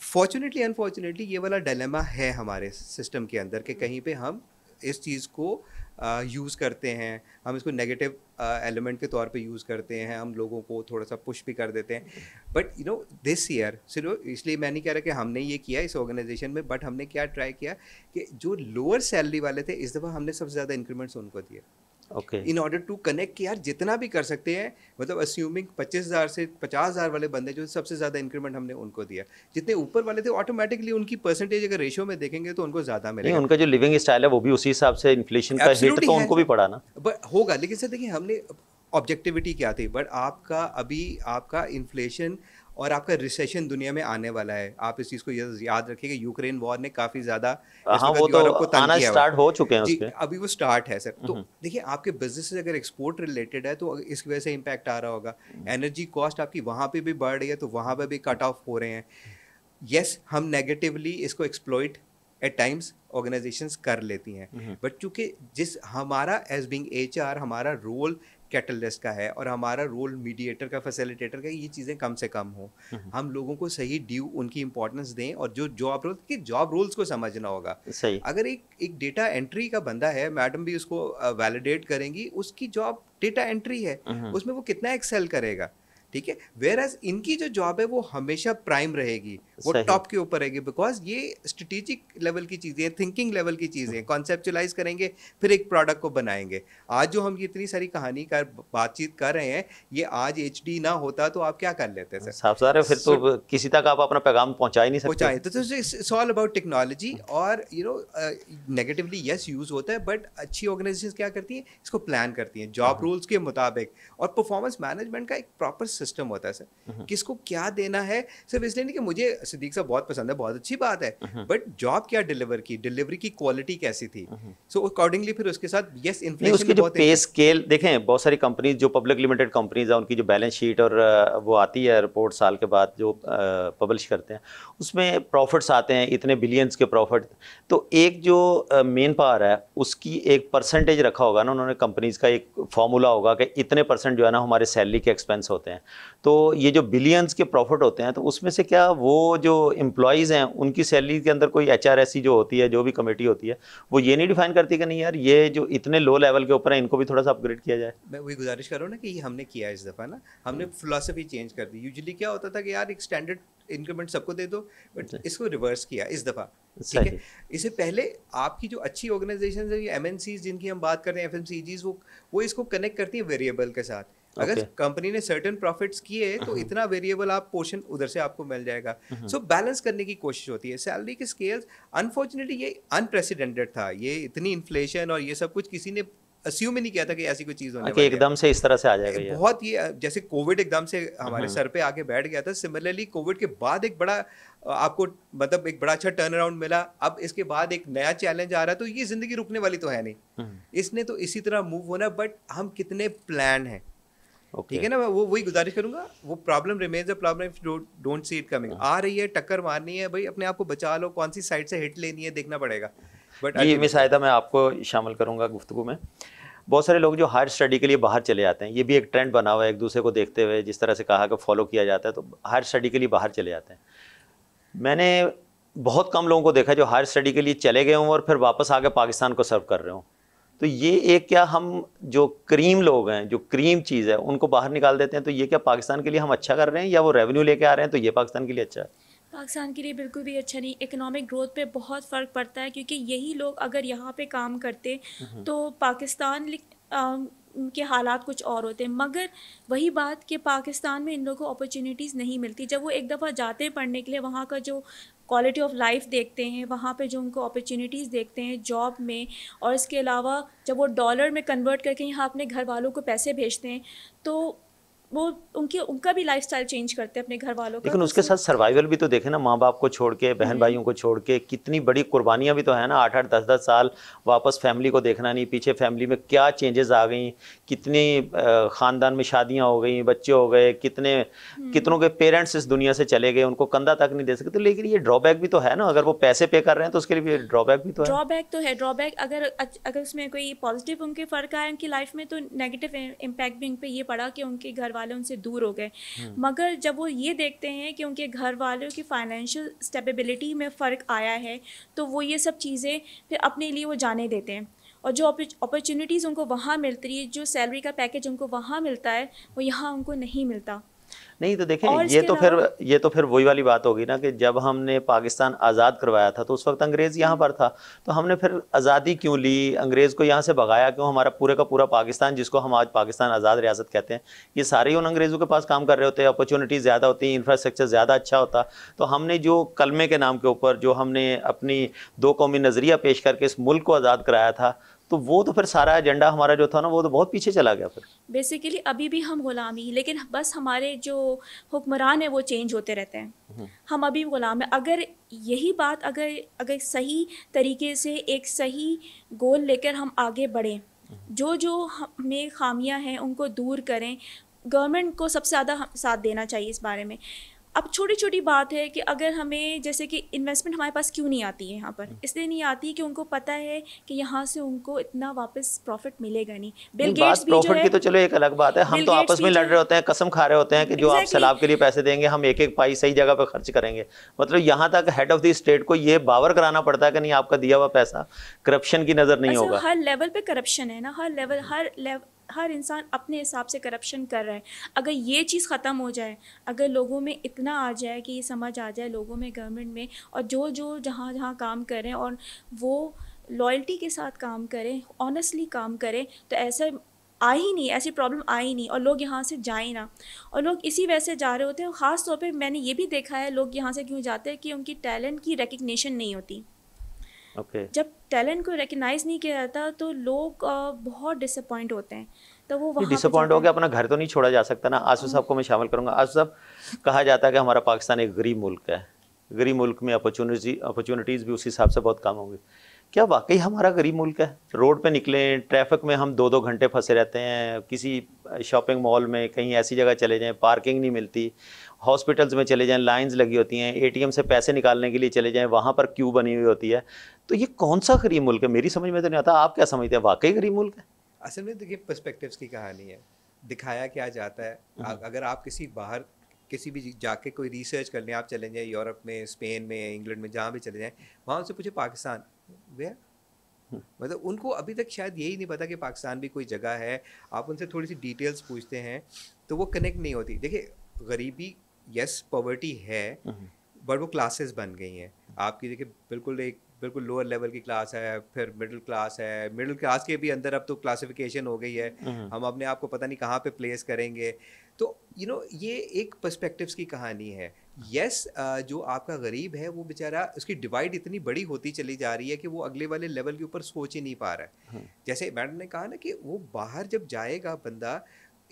फॉर्चुनेटली अनफॉर्चुनेटली ये वाला डिलेमा है हमारे सिस्टम के अंदर कि कहीं पे हम इस चीज़ को यूज़ uh, करते हैं हम इसको नेगेटिव एलिमेंट के तौर पे यूज़ करते हैं हम लोगों को थोड़ा सा पुश भी कर देते हैं but you know this year सिर्फ इसलिए मैं नहीं कह रहा कि हमने ये किया इस ऑर्गेनाइजेशन में बट हमने क्या ट्राई किया कि जो लोअर सैलरी वाले थे इस दफ़ा हमने सबसे ज़्यादा इंक्रीमेंट्स उनको दिए okay in order to connect कि यार जितना भी कर सकते हैं मतलब अस्यूमिंग पच्चीस हज़ार से पचास हज़ार वाले बंदे जो सबसे ज़्यादा इंक्रीमेंट हमने उनको दिया जितने ऊपर वाले थे ऑटोमेटिकली उनकी परसेंटेज अगर रेशियो में देखेंगे तो उनको ज़्यादा मिलेगा उनका जो लिविंग स्टाइल है वो भी उसी हिसाब से इन्फ्लेशन का हिट तो उनको भी हाँ पड़ा ना बट होगा लेकिन सर देखिए हमने ऑब्जेक्टिविटी क्या थी बट आपका अभी आपका इन्फ्लेशन और आपका रिसेशन दुनिया में आने वाला है आप इस चीज़ को याद रखिए कि यूक्रेन वॉर ने काफ़ी ज़्यादा हाँ, वो तो को आना स्टार्ट हो चुके हैं जी अभी वो स्टार्ट है सर तो हम्म। देखिए आपके बिजनेस अगर एक्सपोर्ट रिलेटेड है तो इसकी वजह से इम्पैक्ट आ रहा होगा एनर्जी हम्म। कॉस्ट आपकी वहां पर भी बढ़ रही है तो वहां पर भी कट ऑफ हो रहे हैं यस हम नेगेटिवली इसको एक्सप्लोइट एट टाइम्स ऑर्गेनाइजेशंस कर लेती हैं बट हम्म। चूंकि जिस हमारा एज बिंग एच हमारा रोल कैटलिस्ट का है और हमारा रोल मीडिएटर का फैसिलिटेटर का ये चीज़ें कम से कम हो हम्म। हम लोगों को सही ड्यू उनकी इंपॉर्टेंस दें और जो जॉब रोल के जॉब रोल्स को समझना होगा सही अगर एक एक डेटा एंट्री का बंदा है मैडम भी उसको वैलिडेट करेंगी उसकी जॉब डेटा एंट्री है हम्म। उसमें वो कितना एक्सेल करेगा ठीक है वेयर एज इनकी जो जॉब है वो हमेशा प्राइम रहेगी वो टॉप के ऊपर रहेगी बिकॉज ये स्ट्रेटेजिक लेवल की चीज़ें हैं थिंकिंग लेवल की चीज़ें हैं कॉन्सेप्चुलाइज करेंगे फिर एक प्रोडक्ट को बनाएंगे आज जो हम इतनी सारी कहानी कर बातचीत कर रहे हैं ये आज एच ना होता तो आप क्या कर लेते सर साफ सारे फिर तो किसी तक आप अपना पैगाम पहुँचा ही नहीं सकते पहुँचाए तो इट्स ऑल अबाउट टेक्नोलॉजी और you know negatively yes use होता है बट अच्छी ऑर्गेनाइजेशन क्या करती हैं इसको प्लान करती हैं जॉब रूल्स हाँ। के मुताबिक और परफॉर्मेंस मैनेजमेंट का एक प्रॉपर सिस्टम होता है सर हम्म। किसको क्या देना है सिर्फ इसलिए नहीं कि मुझे सिद्दीक साहब बहुत पसंद है बहुत अच्छी बात है बट हम्म। जॉब क्या डिलीवर की डिलीवरी की क्वालिटी कैसी थी सो हम्म। अकॉर्डिंगली फिर उसके साथ यस इन्फ्लेशन जो पे स्केल देखें बहुत सारी कंपनीज जो पब्लिक लिमिटेड कंपनीज है उनकी जो बैलेंस शीट और वो आती है रिपोर्ट साल के बाद जो पब्लिश करते हैं उसमें प्रॉफिट्स आते हैं इतने बिलियंस के प्रॉफिट तो एक जो मेन पावर है उसकी एक परसेंटेज रखा होगा ना उन्होंने कंपनीज का एक फॉर्मूला होगा कि इतने परसेंट जो है ना हमारे सैलरी के एक्सपेंस होते हैं तो ये जो बिलियंस के प्रॉफिट होते हैं तो उसमें से क्या वो जो एम्प्लॉयज़ हैं उनकी सैलरी के अंदर कोई एच जो होती है जो भी कमेटी होती है वो ये नहीं डिफाइन करती कि नहीं यार ये जो इतने लो लेवल के ऊपर है इनको भी थोड़ा सा अपग्रेड किया जाए मैं वही गुजारिश कर रहा हूँ ना कि ये हमने किया इस दफ़ा ना हमने फिलासफी चेंज कर दी यूजली क्या होता था कि यार एक स्टैंडर्ड इंक्रीमेंट सबको दे दो बट अच्छा। इसको रिवर्स किया इस दफ़ा ठीक है इससे पहले आपकी जो अच्छी ऑर्गेनाइजेशन है एम जिनकी हम बात कर रहे हैं एफ वो वो इसको कनेक्ट करती हैं वेरिएबल के साथ अगर कंपनी ने सर्टेन प्रॉफिट्स किए तो uh-huh. इतना वेरिएबल आप पोर्शन उधर से आपको मिल जाएगा सो uh-huh. बैलेंस करने की कोशिश होती है सैलरी के स्केल्स अनफॉर्चुनेटली ये अनप्रेसिडेंटेड था ये इतनी इन्फ्लेशन और ये सब कुछ किसी ने अस्यूम ही नहीं किया था कि ऐसी कोई चीज होने हाँ, कि एकदम से इस तरह से आ जाएगा बहुत ये जैसे कोविड एकदम से हमारे uh-huh. सर पे आके बैठ गया था सिमिलरली कोविड के बाद एक बड़ा आपको मतलब एक बड़ा अच्छा टर्न अराउंड मिला अब इसके बाद एक नया चैलेंज आ रहा है तो ये जिंदगी रुकने वाली तो है नहीं इसने तो इसी तरह मूव होना बट हम कितने प्लान हैं ठीक है ना मैं वो वही गुजारिश करूंगा वो problem remains a problem don't see it coming आ रही है टक्कर मारनी है भाई अपने आप को बचा लो कौन सी साइड से हिट लेनी है देखना पड़ेगा बट ये मिस आयदा मैं आपको शामिल करूंगा गुफ्तु में बहुत सारे लोग जो हायर स्टडी के लिए बाहर चले जाते हैं ये भी एक ट्रेंड बना हुआ है एक दूसरे को देखते हुए जिस तरह से कहा कि फॉलो किया जाता है तो हायर स्टडी के लिए बाहर चले जाते हैं मैंने बहुत कम लोगों को देखा जो हायर स्टडी के लिए चले गए हों और फिर वापस आके पाकिस्तान को सर्व कर रहे हों तो ये एक क्या हम जो क्रीम लोग हैं जो क्रीम चीज़ है उनको बाहर निकाल देते हैं तो ये क्या पाकिस्तान के लिए हम अच्छा कर रहे हैं या वो रेवेन्यू लेके आ रहे हैं तो ये पाकिस्तान के लिए अच्छा है पाकिस्तान के लिए बिल्कुल भी अच्छा नहीं इकोनॉमिक ग्रोथ पे बहुत फ़र्क पड़ता है क्योंकि यही लोग अगर यहाँ पे काम करते हम्म। तो पाकिस्तान के हालात कुछ और होते हैं मगर वही बात कि पाकिस्तान में इन लोगों को अपॉर्चुनिटीज़ नहीं मिलती जब वो एक दफ़ा जाते हैं पढ़ने के लिए वहाँ का जो क्वालिटी ऑफ लाइफ देखते हैं वहाँ पे जो उनको अपॉर्चुनिटीज़ देखते हैं जॉब में और इसके अलावा जब वो डॉलर में कन्वर्ट करके यहाँ अपने घर वालों को पैसे भेजते हैं तो वो उनके उनका भी स्टाइल चेंज करते हैं अपने घर वालों लेकिन तो उसके साथ सर्वाइवल भी तो देखे ना माँ बाप को छोड़ के बहन हम्म। भाइयों को छोड़ के कितनी बड़ी कुर्बानियाँ भी तो है ना आठ आठ दस दस साल वापस फैमिली को देखना नहीं पीछे फैमिली में क्या चेंजेस आ गई कितनी ख़ानदान में शादियाँ हो गई बच्चे हो गए कितने हम्म। कितनों के पेरेंट्स इस दुनिया से चले गए उनको कंधा तक नहीं दे सकते तो लेकिन ये ड्रॉबैक भी तो है ना अगर वो पैसे पे कर रहे हैं तो उसके लिए ड्रॉबैक भी तो है ड्रॉबैक तो है ड्रॉबैक अगर अगर उसमें कोई पॉजिटिव उनके फ़र्क आए उनकी लाइफ में तो नेगेटिव इम्पैक्ट भी उन पर ये पड़ा कि उनके घर वाले उनसे दूर हो गए हम्म। मगर जब वो ये देखते हैं कि उनके घर वालों की फाइनेंशियल स्टेबिलिटी में फ़र्क आया है तो वो ये सब चीज़ें फिर अपने लिए वो जाने देते हैं और जो अपॉर्चुनिटीज़ उनको वहाँ मिलती है जो सैलरी का पैकेज उनको वहाँ मिलता है वो यहाँ उनको नहीं मिलता नहीं तो देखें ये तो फिर ये तो फिर वही वाली बात होगी ना कि जब हमने पाकिस्तान आज़ाद करवाया था तो उस वक्त अंग्रेज़ यहाँ पर था तो हमने फिर आज़ादी क्यों ली अंग्रेज़ को यहाँ से भगाया क्यों हमारा पूरे का पूरा पाकिस्तान जिसको हम आज पाकिस्तान आज़ाद रियासत कहते हैं ये सारे उन अंग्रेज़ों के पास काम कर रहे होते हैं अपॉर्चुनिटीज़ ज़्यादा होती इंफ्रास्ट्रक्चर ज़्यादा अच्छा होता तो हमने जो कलमे के नाम के ऊपर जो हमने अपनी दो कौमी नज़रिया पेश करके इस मुल्क को आज़ाद कराया था तो वो तो फिर सारा एजेंडा हमारा जो था ना वो तो बहुत पीछे चला गया फिर बेसिकली अभी भी हम गुलामी लेकिन बस हमारे जो हुक्मरान है वो चेंज होते रहते हैं हम्म। हम अभी गुलाम हैं अगर यही बात अगर अगर सही तरीके से एक सही गोल लेकर हम आगे बढ़ें हम्म। जो जो हमें खामियां हैं उनको दूर करें गवर्नमेंट को सबसे ज़्यादा साथ देना चाहिए इस बारे में अब छोटी छोटी बात है कि अगर हमें जैसे कि इन्वेस्टमेंट हमारे पास क्यों नहीं आती है यहाँ पर इसलिए नहीं आती कि उनको पता है कि यहाँ से उनको इतना वापस प्रॉफिट मिलेगा नहीं बिल गेट्स भी प्रॉफिट की तो चलो एक अलग बात है हम तो आपस में लड़ रहे होते हैं कसम खा रहे होते हैं कि जो आप सैलाब के लिए पैसे देंगे हम एक एक पाई सही जगह पर खर्च करेंगे मतलब यहाँ तक हेड ऑफ द स्टेट को ये बावर कराना पड़ता है कि नहीं आपका दिया हुआ पैसा करप्शन की नजर नहीं अच्छा, होगा हर लेवल पे करप्शन है ना हर लेवल हर लेवल हर इंसान अपने हिसाब से करप्शन कर रहा है अगर ये चीज़ ख़त्म हो जाए अगर लोगों में इतना आ जाए कि ये समझ आ जाए लोगों में गवर्नमेंट में और जो जो जहाँ जहाँ काम करें और वो लॉयल्टी के साथ काम करें ऑनेस्टली काम करें तो ऐसा आ ही नहीं ऐसी प्रॉब्लम आ ही नहीं और लोग यहाँ से जाए ना और लोग इसी वजह से जा रहे होते हैं ख़ास तौर पे मैंने ये भी देखा है लोग यहाँ से क्यों जाते हैं कि उनकी टैलेंट की रिकग्निशन नहीं होती okay. जब टैलेंट को रिकग्नाइज नहीं किया जाता तो लोग बहुत डिसअपॉइंट होते हैं तो वो डिसअपॉइंट हो गया अपना घर तो नहीं छोड़ा जा सकता ना आसू साहब को मैं शामिल करूँगा आसू साहब कहा जाता है कि हमारा पाकिस्तान एक गरीब मुल्क है गरीब मुल्क में अपॉर्चुनिटी अपॉर्चुनिटीज़ भी उस हिसाब से बहुत कम होंगी क्या वाकई हमारा गरीब मुल्क है रोड पे निकलें ट्रैफिक में हम दो दो घंटे फंसे रहते हैं किसी शॉपिंग मॉल में कहीं ऐसी जगह चले जाएं पार्किंग नहीं मिलती हॉस्पिटल्स में चले जाएं लाइंस लगी होती हैं एटीएम से पैसे निकालने के लिए चले जाएं वहाँ पर क्यू बनी हुई होती है तो ये कौन सा गरीब मुल्क है मेरी समझ में तो नहीं आता आप क्या समझते हैं वाकई गरीब मुल्क है असल में देखिए पर्सपेक्टिव्स की कहानी है दिखाया क्या जाता है हम्म। अगर आप किसी बाहर किसी भी जाके कोई रिसर्च कर लें आप चले जाएँ यूरोप में स्पेन में इंग्लैंड में जहाँ भी चले जाएँ वहाँ से पूछे पाकिस्तान वे हम्म। मतलब उनको अभी तक शायद यही नहीं पता कि पाकिस्तान भी कोई जगह है आप उनसे थोड़ी सी डिटेल्स पूछते हैं तो वो कनेक्ट नहीं होती देखिए गरीबी यस पॉवर्टी है बट हम्म। वो क्लासेस बन गई हैं आपकी देखिए बिल्कुल एक बिल्कुल लोअर लेवल की क्लास है फिर मिडिल क्लास है मिडिल क्लास के भी अंदर अब तो क्लासिफिकेशन हो गई है हम्म। हम अपने आप को पता नहीं कहाँ पे प्लेस करेंगे तो यू you नो know, ये एक पर्सपेक्टिव्स की कहानी है यस yes, जो आपका गरीब है वो बेचारा उसकी डिवाइड इतनी बड़ी होती चली जा रही है कि वो अगले वाले लेवल के ऊपर सोच ही नहीं पा रहा है हम्म। जैसे मैडम ने कहा ना कि वो बाहर जब जाएगा बंदा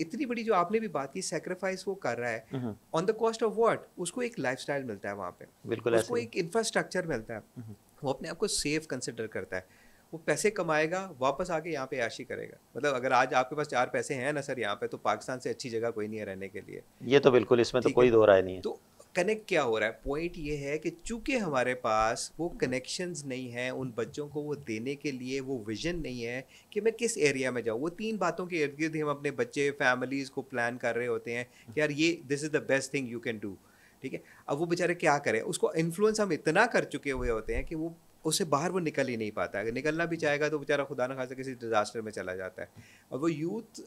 इतनी बड़ी जो आपने भी बात की सेक्रीफाइस वो कर रहा है on the cost of what उसको एक लाइफ मिलता है वहाँ पे बिल्कुल उसको एक इंफ्रास्ट्रक्चर मिलता है हम्म। वो अपने आप को सेफ कंसिडर करता है वो पैसे कमाएगा वापस आके यहाँ पे याशी करेगा मतलब अगर आज आपके पास चार पैसे हैं ना सर यहाँ पे तो पाकिस्तान से अच्छी जगह कोई नहीं है रहने के लिए ये तो बिल्कुल इसमें तो कोई दो राय नहीं है तो कनेक्ट क्या हो रहा है पॉइंट ये है कि चूंकि हमारे पास वो कनेक्शन नहीं हैं उन बच्चों को वो देने के लिए वो विजन नहीं है कि मैं किस एरिया में जाऊँ वो तीन बातों के इर्द गिर्द हम अपने बच्चे फैमिलीज़ को प्लान कर रहे होते हैं कि यार ये this is the best thing you can do ठीक है अब वो बेचारे क्या करें उसको इन्फ्लुएंस हम इतना कर चुके हुए होते हैं कि वो उससे बाहर वो निकल ही नहीं पाता है निकलना भी चाहेगा तो बेचारा खुदा ना खासा किसी डिज़ास्टर में चला जाता है और वो यूथ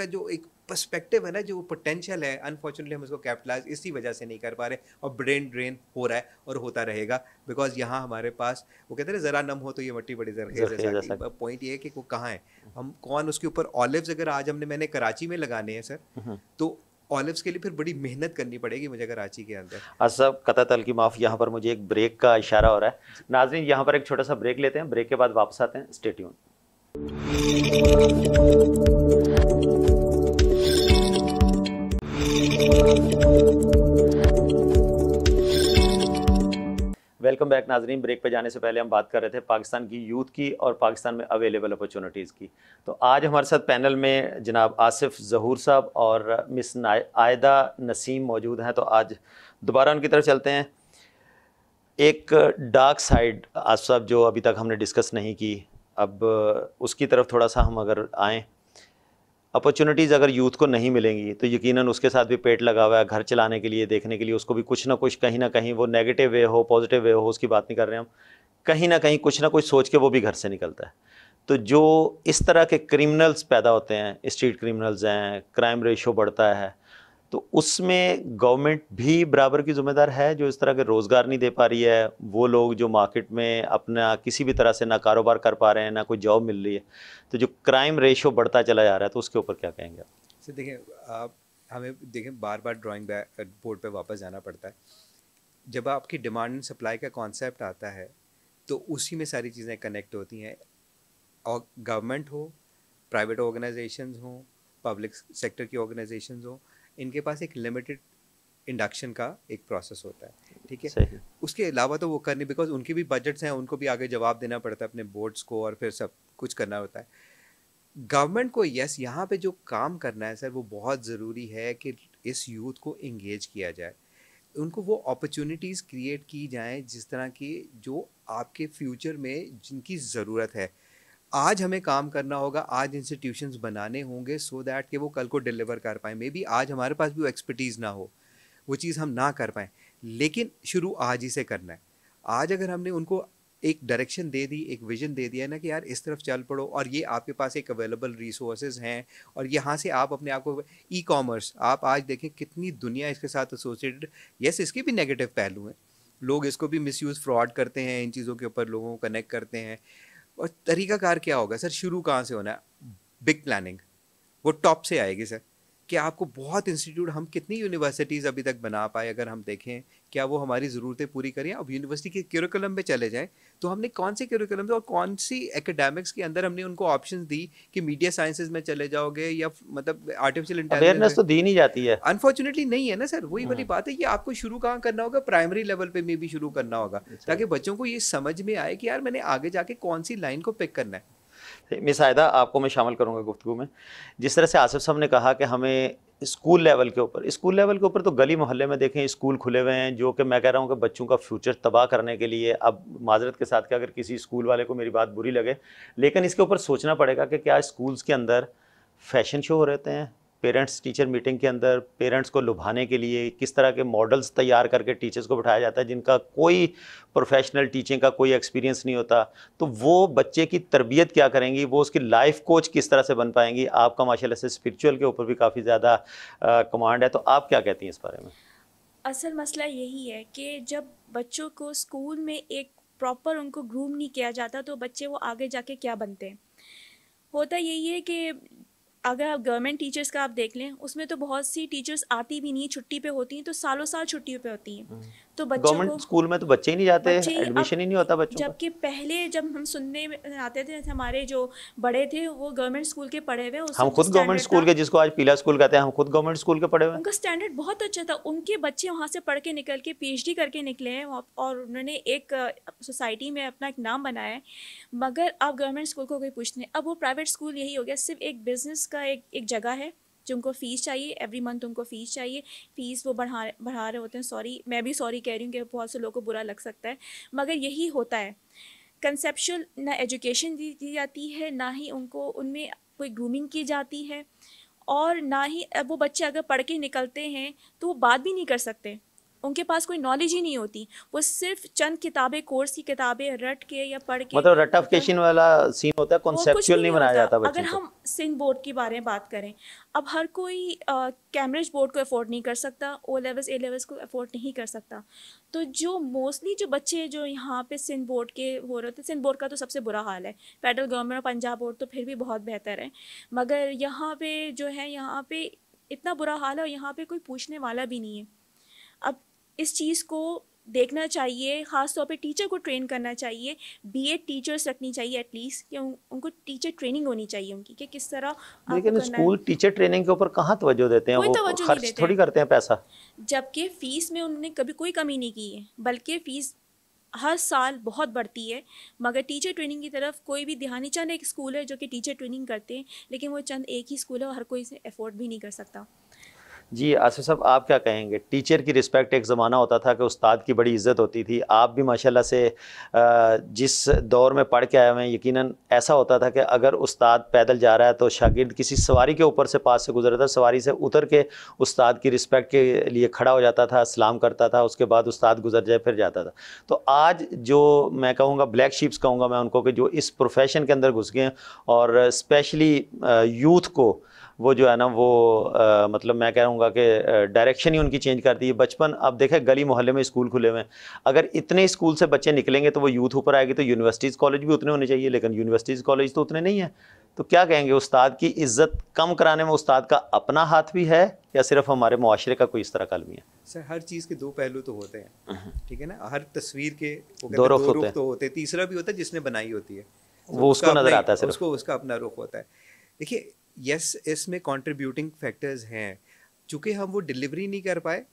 का जो एक पर्सपेक्टिव है ना जो पोटेंशियल है अनफॉर्चुनेटली हम उसको कैपिटलाइज इसी वजह से नहीं कर पा रहे और ब्रेन ड्रेन हो रहा है और होता रहेगा बिकॉज यहाँ हमारे पास वो कहते हैं ज़रा नम हो तो ये मट्टी बड़ी जरा पॉइंट ये है कि वो कहाँ है हम कौन उसके ऊपर ऑलिव्स अगर आज हमने मैंने कराची में लगाने हैं सर हम्म। तो ऑलिव्स के लिए फिर बड़ी मेहनत करनी पड़ेगी मुझे कराची के अंदर असब तल की माफ़ यहाँ पर मुझे एक ब्रेक का इशारा हो रहा है नाजरीन यहाँ पर एक छोटा सा ब्रेक लेते हैं ब्रेक के बाद वापस आते हैं stay tuned Thank you. Welcome back नाजरीन ब्रेक पे जाने से पहले हम बात कर रहे थे पाकिस्तान की यूथ की और पाकिस्तान में अवेलेबल अपॉर्चुनिटीज़ की तो आज हमारे साथ पैनल में जनाब आसिफ जहूर साहब और मिस आयदा नसीम मौजूद हैं तो आज दोबारा उनकी तरफ चलते हैं एक डार्क साइड आसिफ साहब जो अभी तक हमने डिस्कस नहीं की अब उसकी तरफ थोड़ा सा हम अगर आएँ अपॉर्चुनिटीज़ अगर यूथ को नहीं मिलेंगी तो यकीनन उसके साथ भी पेट लगा हुआ है घर चलाने के लिए देखने के लिए उसको भी कुछ ना कुछ कहीं ना कहीं वो नेगेटिव वे हो पॉजिटिव वे हो उसकी बात नहीं कर रहे हम कहीं ना कहीं कुछ ना कुछ सोच के वो भी घर से निकलता है तो जो इस तरह के क्रिमिनल्स पैदा होते हैं स्ट्रीट क्रिमिनल्स हैं क्राइम रेशो बढ़ता है तो उसमें गवर्नमेंट भी बराबर की जिम्मेदार है जो इस तरह के रोज़गार नहीं दे पा रही है वो लोग जो मार्केट में अपना किसी भी तरह से ना कारोबार कर पा रहे हैं ना कोई जॉब मिल रही है तो जो क्राइम रेशो बढ़ता चला जा रहा है तो उसके ऊपर क्या कहेंगे आप देखें आप हमें देखें बार बार ड्राइंग बोर्ड पर वापस जाना पड़ता है जब आपकी डिमांड एंड सप्लाई का कॉन्सेप्ट आता है तो उसी में सारी चीज़ें कनेक्ट होती हैं और गवर्नमेंट हो प्राइवेट ऑर्गेनाइजेशंस हों पब्लिक सेक्टर की ऑर्गेनाइजेशंस हों इनके पास एक लिमिटेड इंडक्शन का एक प्रोसेस होता है ठीक है उसके अलावा तो वो करनी बिकॉज उनके भी बजट्स हैं उनको भी आगे जवाब देना पड़ता है अपने बोर्ड्स को और फिर सब कुछ करना होता है गवर्नमेंट को यस यहाँ पे जो काम करना है सर वो बहुत ज़रूरी है कि इस यूथ को इंगेज किया जाए उनको वो अपॉर्चुनिटीज़ क्रिएट की जाएँ जिस तरह की जो आपके फ्यूचर में जिनकी ज़रूरत है आज हमें काम करना होगा आज इंस्टीट्यूशंस बनाने होंगे सो so दैट कि वो कल को डिलीवर कर पाएँ मे बी आज हमारे पास भी वो एक्सपर्टीज़ ना हो वो चीज़ हम ना कर पाएँ लेकिन शुरू आज ही से करना है आज अगर हमने उनको एक डायरेक्शन दे दी एक विजन दे दिया ना कि यार इस तरफ चल पड़ो और ये आपके पास एक अवेलेबल रिसोर्सेज हैं और यहाँ से आप अपने आप को ई कॉमर्स आप आज देखें कितनी दुनिया इसके साथ एसोसिएटेड यस इसके भी नेगेटिव पहलू हैं लोग इसको भी मिसयूज़ फ्रॉड करते हैं इन चीज़ों के ऊपर लोगों को कनेक्ट करते हैं और कार क्या होगा सर शुरू कहाँ से होना है बिग प्लानिंग वो टॉप से आएगी सर कि आपको बहुत इंस्टीट्यूट हम कितनी यूनिवर्सिटीज़ अभी तक बना पाए अगर हम देखें क्या वो हमारी ज़रूरतें पूरी करें अब यूनिवर्सिटी के करिकुलम में चले जाएं तो हमने कौन से करिकुलम और कौन सी एकेडमिक्स के अंदर हमने उनको ऑप्शन दी कि मीडिया साइंसेज में चले जाओगे या मतलब आर्टिफिशियल इंटेलिजेंस तो दी नहीं जाती है अनफॉर्चुनेटली नहीं है ना सर वही वाली हाँ। बात है ये आपको शुरू कहाँ करना होगा प्राइमरी लेवल पर मे भी शुरू करना होगा अच्छा। ताकि बच्चों को ये समझ में आए कि यार मैंने आगे जाके कौन सी लाइन को पिक करना है मिस आयदा आपको मैं शामिल करूँगा गुफ्तु में जिस तरह से आसिफ साहब ने कहा कि हमें स्कूल लेवल के ऊपर स्कूल लेवल के ऊपर तो गली मोहल्ले में देखें स्कूल खुले हुए हैं जो कि मैं कह रहा हूँ कि बच्चों का फ्यूचर तबाह करने के लिए अब माजरत के साथ के अगर किसी स्कूल वाले को मेरी बात बुरी लगे लेकिन इसके ऊपर सोचना पड़ेगा कि क्या स्कूल्स के अंदर फैशन शो हो रहते हैं पेरेंट्स टीचर मीटिंग के अंदर पेरेंट्स को लुभाने के लिए किस तरह के मॉडल्स तैयार करके टीचर्स को बिठाया जाता है जिनका कोई प्रोफेशनल टीचिंग का कोई एक्सपीरियंस नहीं होता तो वो बच्चे की तरबियत क्या करेंगी वो उसकी लाइफ कोच किस तरह से बन पाएंगी आपका माशाल्लाह से स्पिरिचुअल के ऊपर भी काफ़ी ज़्यादा कमांड है तो आप क्या कहती हैं इस बारे में असल मसला यही है कि जब बच्चों को स्कूल में एक प्रॉपर उनको ग्रूम नहीं किया जाता तो बच्चे वो आगे जाके क्या बनते हैं होता यही है कि अगर आप गवर्नमेंट टीचर्स का आप देख लें उसमें तो बहुत सी टीचर्स आती भी नहीं छुट्टी पे होती हैं तो सालों साल छुट्टियों पे होती हैं हम्म। तो गवर्नमेंट स्कूल में तो बच्चे ही नहीं जाते एडमिशन ही नहीं होता बच्चों जबकि पहले जब हम सुनने में आते थे हमारे जो बड़े थे वो गवर्नमेंट स्कूल के पढ़े हुए हम खुद गवर्नमेंट स्कूल के जिसको आज पीला स्कूल कहते हैं हम खुद गवर्नमेंट स्कूल के पढ़े हुए उनका स्टैंडर्ड बहुत अच्छा था उनके बच्चे वहाँ से पढ़ के निकल के पी करके निकले हैं और उन्होंने एक सोसाइटी में अपना एक नाम बनाया है मगर अब गवर्नमेंट स्कूल को कोई पूछते अब वो प्राइवेट स्कूल यही हो गया सिर्फ एक बिजनेस का एक एक जगह है जिनको फ़ीस चाहिए एवरी मंथ उनको फ़ीस चाहिए फ़ीस वो बढ़ा बढ़ा रहे होते हैं सॉरी मैं भी सॉरी कह रही हूँ कि बहुत से लोगों को बुरा लग सकता है मगर यही होता है कंसेप्शल ना एजुकेशन दी दी जाती है ना ही उनको उनमें कोई ग्रूमिंग की जाती है और ना ही वो बच्चे अगर पढ़ के निकलते हैं तो वो बात भी नहीं कर सकते उनके पास कोई नॉलेज ही नहीं होती वो सिर्फ चंद किताबें कोर्स की किताबें रट के या पढ़ के मतलब रटफिकेशन वाला सीन होता है कॉन्सेप्चुअल नहीं बनाया जाता अगर हम सिंध बोर्ड के बारे में बात करें अब हर कोई कैम्ब्रिज बोर्ड को अफोर्ड नहीं कर सकता ओ लेवल्स ए लेवल्स को अफोर्ड नहीं कर सकता तो जो मोस्टली जो बच्चे जो यहाँ पे सिंध बोर्ड के हो रहे थे सिंध बोर्ड का तो सबसे बुरा हाल है फेडरल गवर्नमेंट और पंजाब बोर्ड तो फिर भी बहुत बेहतर है मगर यहाँ पे जो है यहाँ पे इतना बुरा हाल है और यहाँ पे कोई पूछने वाला भी नहीं है इस चीज़ को देखना चाहिए ख़ास तौर पे टीचर को ट्रेन करना चाहिए बी एड टीचर्स रखनी चाहिए एटलीस्ट कि उन, उनको टीचर ट्रेनिंग होनी चाहिए उनकी कि किस तरह लेकिन स्कूल टीचर ट्रेनिंग के ऊपर कहाँ तवज्जो देते हैं वो तो खर्च देते थोड़ी करते हैं पैसा जबकि फ़ीस में उन्होंने कभी कोई कमी नहीं की है बल्कि फ़ीस हर साल बहुत बढ़ती है मगर टीचर ट्रेनिंग की तरफ कोई भी ध्यान नहीं चंद एक स्कूल है जो कि टीचर ट्रेनिंग करते हैं लेकिन वो चंद एक ही स्कूल है और हर कोई इसे अफोर्ड भी नहीं कर सकता जी आसिफ साहब आप क्या कहेंगे टीचर की रिस्पेक्ट एक ज़माना होता था कि उस्ताद की बड़ी इज्जत होती थी आप भी माशाल्लाह से जिस दौर में पढ़ के आए हुए हैं यकीनन ऐसा होता था कि अगर उस्ताद पैदल जा रहा है तो शागिर्द किसी सवारी के ऊपर से पास से गुजरता था सवारी से उतर के उस्ताद की रिस्पेक्ट के लिए खड़ा हो जाता था सलाम करता था उसके बाद उस्ताद गुजर जाए फिर जाता था तो आज जो मैं कहूँगा ब्लैक शीप्स कहूँगा मैं उनको कि जो इस प्रोफेशन के अंदर घुस गए और स्पेशली यूथ को वो जो है ना वो आ, मतलब मैं कहूँगा कि डायरेक्शन ही उनकी चेंज कर दी है बचपन अब देखें गली मोहल्ले में स्कूल खुले हुए हैं अगर इतने स्कूल से बच्चे निकलेंगे तो वो यूथ ऊपर आएगी तो यूनिवर्सिटीज़ कॉलेज भी उतने होने चाहिए लेकिन यूनिवर्सिटीज़ कॉलेज तो उतने नहीं हैं तो क्या कहेंगे उस्ताद की इज्जत कम कराने में उस्ताद का अपना हाथ भी है या सिर्फ हमारे माशरे का कोई इस तरह कलमी है सर हर चीज़ के दो पहलू तो होते हैं हम्म, हम्म। ठीक है ना हर तस्वीर के दो रुख तो होते हैं तीसरा भी होता है जिसने बनाई होती है वो उसको नजर आता है उसको उसका अपना रुख होता है देखिए यस इसमें कंट्रीब्यूटिंग फैक्टर्स हैं चूँकि हम वो डिलीवरी नहीं कर पाए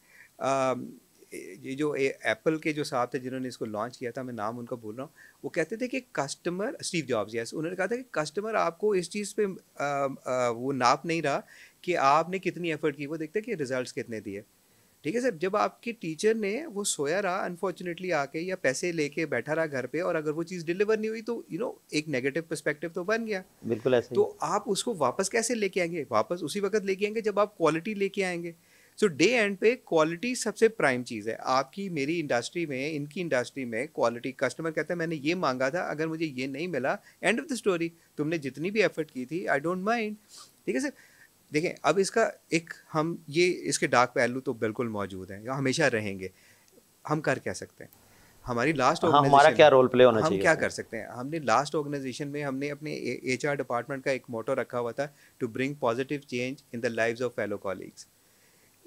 ये जो एप्पल के जो साहब थे जिन्होंने इसको लॉन्च किया था मैं नाम उनका बोल रहा हूँ वो कहते थे कि कस्टमर स्टीव जॉब्स यस उन्होंने कहा था कि कस्टमर आपको इस चीज़ पे आ, आ, वो नाप नहीं रहा कि आपने कितनी एफर्ट की वो देखते कि रिजल्ट्स कितने दिए ठीक है सर जब आपके टीचर ने वो सोया रहा अनफॉर्चुनेटली आके या पैसे लेके बैठा रहा घर पे और अगर वो चीज़ डिलीवर नहीं हुई तो यू you नो know, एक नेगेटिव पर्सपेक्टिव तो बन गया बिल्कुल ऐसे तो आप उसको वापस कैसे लेके आएंगे वापस उसी वक्त लेके आएंगे जब आप क्वालिटी लेके आएंगे सो डे एंड पे क्वालिटी सबसे प्राइम चीज़ है आपकी मेरी इंडस्ट्री में इनकी इंडस्ट्री में क्वालिटी कस्टमर कहता है मैंने ये मांगा था अगर मुझे ये नहीं मिला एंड ऑफ द स्टोरी तुमने जितनी भी एफर्ट की थी आई डोंट माइंड ठीक है सर देखें अब इसका एक हम ये इसके डार्क पहलू तो बिल्कुल मौजूद हैं हमेशा रहेंगे हम कर क्या सकते हैं हमारी लास्ट हाँ, हमारा क्या रोल प्ले होना हम चाहिए क्या कर सकते हैं हमने लास्ट ऑर्गेनाइजेशन में हमने अपने एच आर डिपार्टमेंट का एक मोटो रखा हुआ था to bring positive change in the lives of fellow colleagues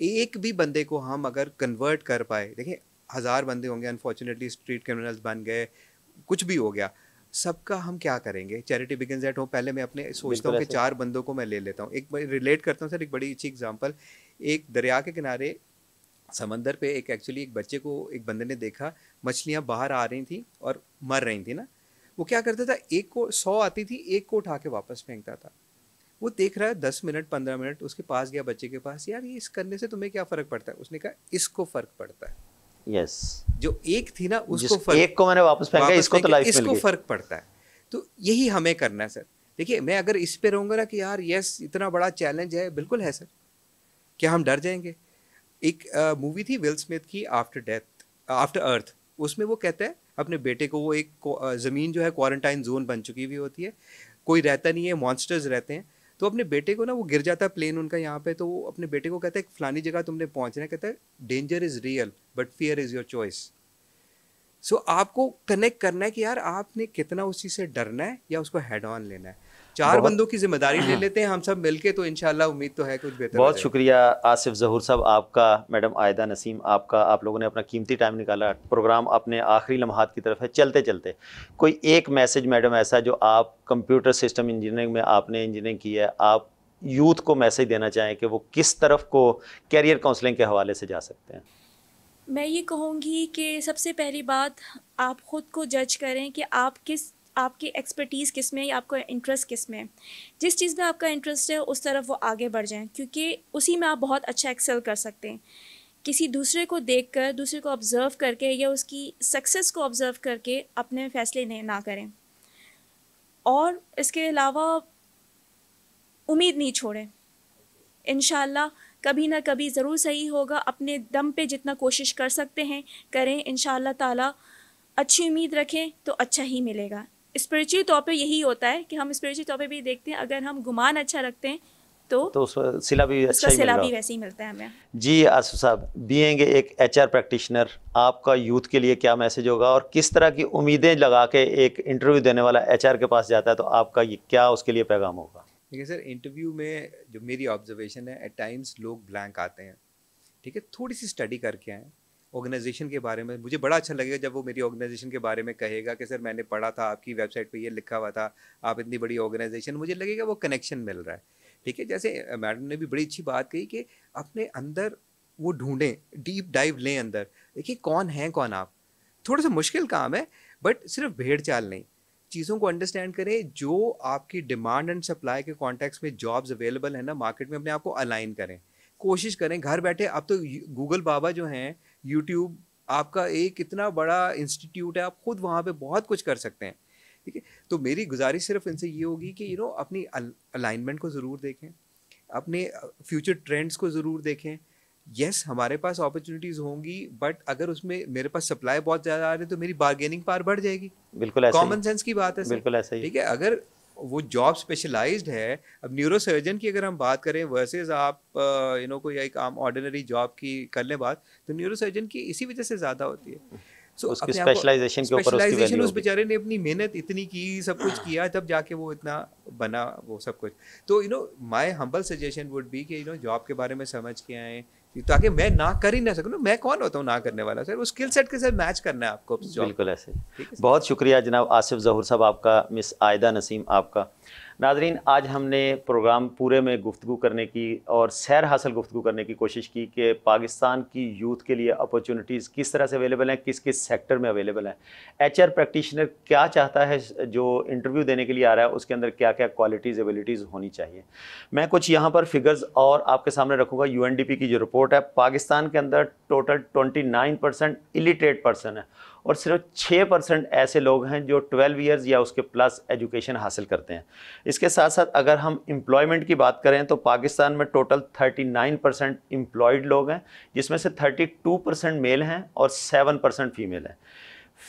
एक भी बंदे को हम अगर कन्वर्ट कर पाए देखें हज़ार बंदे होंगे अनफॉर्चुनेटली स्ट्रीट क्रिमिनल्स बन गए कुछ भी हो गया सबका हम क्या करेंगे चैरिटी बिगिन एट होम पहले मैं अपने सोचता हूँ कि चार बंदों को मैं ले लेता हूँ एक रिलेट करता हूँ सर एक बड़ी अच्छी एग्जाम्पल एक दरिया के किनारे समंदर पे एक एक्चुअली एक बच्चे को एक बंदे ने देखा मछलियाँ बाहर आ रही थी और मर रही थी ना वो क्या करता था एक को सौ आती थी एक को उठा के वापस फेंकता था वो देख रहा है दस मिनट पंद्रह मिनट उसके पास गया बच्चे के पास यार ये इस करने से तुम्हें क्या फ़र्क पड़ता है उसने कहा इसको फ़र्क पड़ता है यस yes. जो एक थी ना उसको फर्क, एक को मैंने वापस फेंका इसको तो लाइफ इसको फर्क पड़ता है तो यही हमें करना है सर देखिए मैं अगर इस पे रहूंगा ना कि यार यस इतना बड़ा चैलेंज है बिल्कुल है सर क्या हम डर जाएंगे एक मूवी थी विल स्मिथ की आफ्टर डेथ आफ्टर अर्थ उसमें वो कहता है अपने बेटे को वो एक ज़मीन जो है क्वारंटाइन जोन बन चुकी हुई होती है कोई रहता नहीं है मॉन्स्टर्स रहते हैं तो अपने बेटे को ना वो गिर जाता है प्लेन उनका यहाँ पे तो वो अपने बेटे को कहता है फलानी जगह तुमने पहुँचना कहता है danger is real but fear is your choice so आपको कनेक्ट करना है कि यार आपने कितना उस चीज़ से डरना है या उसको हेड ऑन लेना है चार बंदों की जिम्मेदारी ले हाँ। लेते हैं हम सब मिलके तो इनशाला उम्मीद तो है कुछ बेहतर बहुत शुक्रिया आसिफ जहूर साहब आपका मैडम आयदा नसीम आपका आप लोगों ने अपना कीमती टाइम निकाला प्रोग्राम अपने आखिरी लम्हात की तरफ है चलते चलते कोई एक मैसेज मैडम ऐसा जो आप कंप्यूटर सिस्टम इंजीनियरिंग में आपने इंजीनियरिंग की है आप यूथ को मैसेज देना चाहें कि वो किस तरफ को कैरियर काउंसलिंग के हवाले से जा सकते हैं मैं ये कहूँगी कि सबसे पहली बात आप ख़ुद को जज करें कि आप किस आपकी एक्सपर्टीज़ किस में या आपका इंटरेस्ट किस में जिस चीज़ में आपका इंटरेस्ट है उस तरफ वो आगे बढ़ जाएं क्योंकि उसी में आप बहुत अच्छा एक्सेल कर सकते हैं किसी दूसरे को देख कर दूसरे को ऑब्ज़र्व करके या उसकी सक्सेस को ऑब्ज़र्व करके अपने फैसले नहीं ना करें और इसके अलावा उम्मीद नहीं छोड़ें इन कभी ना कभी ज़रूर सही होगा अपने दम पे जितना कोशिश कर सकते हैं करें इन ताला अच्छी उम्मीद रखें तो अच्छा ही मिलेगा स्पिरिचुअल तौर पे यही होता है कि हम स्पिरिचुअल तौर पे भी देखते हैं अगर हम गुमान अच्छा रखते हैं तो तो उसका सिला भी अच्छा ही सिला भी वैसे ही मिलता है हमें जी आसू साहब बीएंग एक एचआर प्रैक्टिशनर आपका यूथ के लिए क्या मैसेज होगा और किस तरह की उम्मीदें लगा के एक इंटरव्यू देने वाला एचआर के पास जाता है तो आपका ये क्या उसके लिए पैगाम होगा ठीक है सर इंटरव्यू में जो मेरी ऑब्जर्वेशन है एट टाइम्स लोग ब्लैंक आते हैं ठीक है थोड़ी सी स्टडी करके आएँ ऑर्गेनाइजेशन के बारे में मुझे बड़ा अच्छा लगेगा जब वो मेरी ऑर्गेनाइजेशन के बारे में कहेगा कि सर मैंने पढ़ा था आपकी वेबसाइट पे ये लिखा हुआ था आप इतनी बड़ी ऑर्गेनाइजेशन मुझे लगेगा वो कनेक्शन मिल रहा है ठीक है जैसे मैडम ने भी बड़ी अच्छी बात कही कि अपने अंदर वो ढूंढें डीप डाइव लें अंदर देखिए कौन है कौन आप थोड़ा सा मुश्किल काम है बट सिर्फ भेड़ चाल नहीं चीज़ों को अंडरस्टैंड करें जो आपकी डिमांड एंड सप्लाई के कॉन्टेक्स में जॉब्स अवेलेबल है ना मार्केट में अपने आप को अलाइन करें कोशिश करें घर बैठे अब तो गूगल बाबा जो हैं यूट्यूब आपका एक इतना बड़ा इंस्टीट्यूट है आप खुद वहाँ पे बहुत कुछ कर सकते हैं ठीक है तो मेरी गुजारिश सिर्फ इनसे ये होगी कि यू नो अपनी अलाइनमेंट को ज़रूर देखें अपने फ्यूचर uh, ट्रेंड्स को ज़रूर देखें यस yes, हमारे पास अपॉर्चुनिटीज होंगी बट अगर उसमें मेरे पास सप्लाई बहुत ज्यादा आ रही है तो मेरी बार्गेनिंग पार बढ़ जाएगी बिल्कुल कॉमन सेंस की बात है बिल्कुल ऐसा ही ठीक है अगर वो जॉब स्पेशलाइज्ड है अब न्यूरोसर्जन की अगर हम बात करें वर्सेस आप यू नो कोई एक आम ऑर्डिनरी जॉब की कर लें बात तो न्यूरोसर्जन की इसी वजह से ज़्यादा होती है उसकी स्पेशलाइजेशन के ऊपर उसकी वैल्यू उस बेचारे ने अपनी मेहनत इतनी की सब कुछ किया तब जाके वो इतना बना वो सब कुछ तो you know my humble suggestion would be कि यू नो जॉब के बारे में समझ के आए ताकि मैं ना कर ही ना सकूँ मैं कौन होता हूँ ना करने वाला सर वो स्किल सेट के साथ मैच करना है आपको बिल्कुल ऐसे बहुत शुक्रिया जनाब आसिफ जहूर साहब आपका मिस आयदा नसीम आपका नाजरीन आज हमने प्रोग्राम पूरे में गुफ्तु करने की और सैर हासिल गुफ्तु करने की कोशिश की कि पाकिस्तान की यूथ के लिए अपॉर्चुनिटीज़ किस तरह से अवेलेबल हैं किस किस सेक्टर में अवेलेबल हैं एच आर प्रैक्टिशनर क्या चाहता है जो इंटरव्यू देने के लिए आ रहा है उसके अंदर क्या क्या क्वालिटीज़ एबिलिटीज़ होनी चाहिए मैं कुछ यहाँ पर फिगर्स और आपके सामने रखूँगा यू की जो रिपोर्ट है पाकिस्तान के अंदर total twenty nine illiterate person है और सिर्फ छः परसेंट ऐसे लोग हैं जो ट्वेल्व ईयर्स या उसके प्लस एजुकेशन हासिल करते हैं इसके साथ साथ अगर हम एम्प्लॉयमेंट की बात करें तो पाकिस्तान में total thirty nine percent employed लोग हैं जिसमें से थर्टी टू परसेंट मेल हैं और सेवन परसेंट फीमेल हैं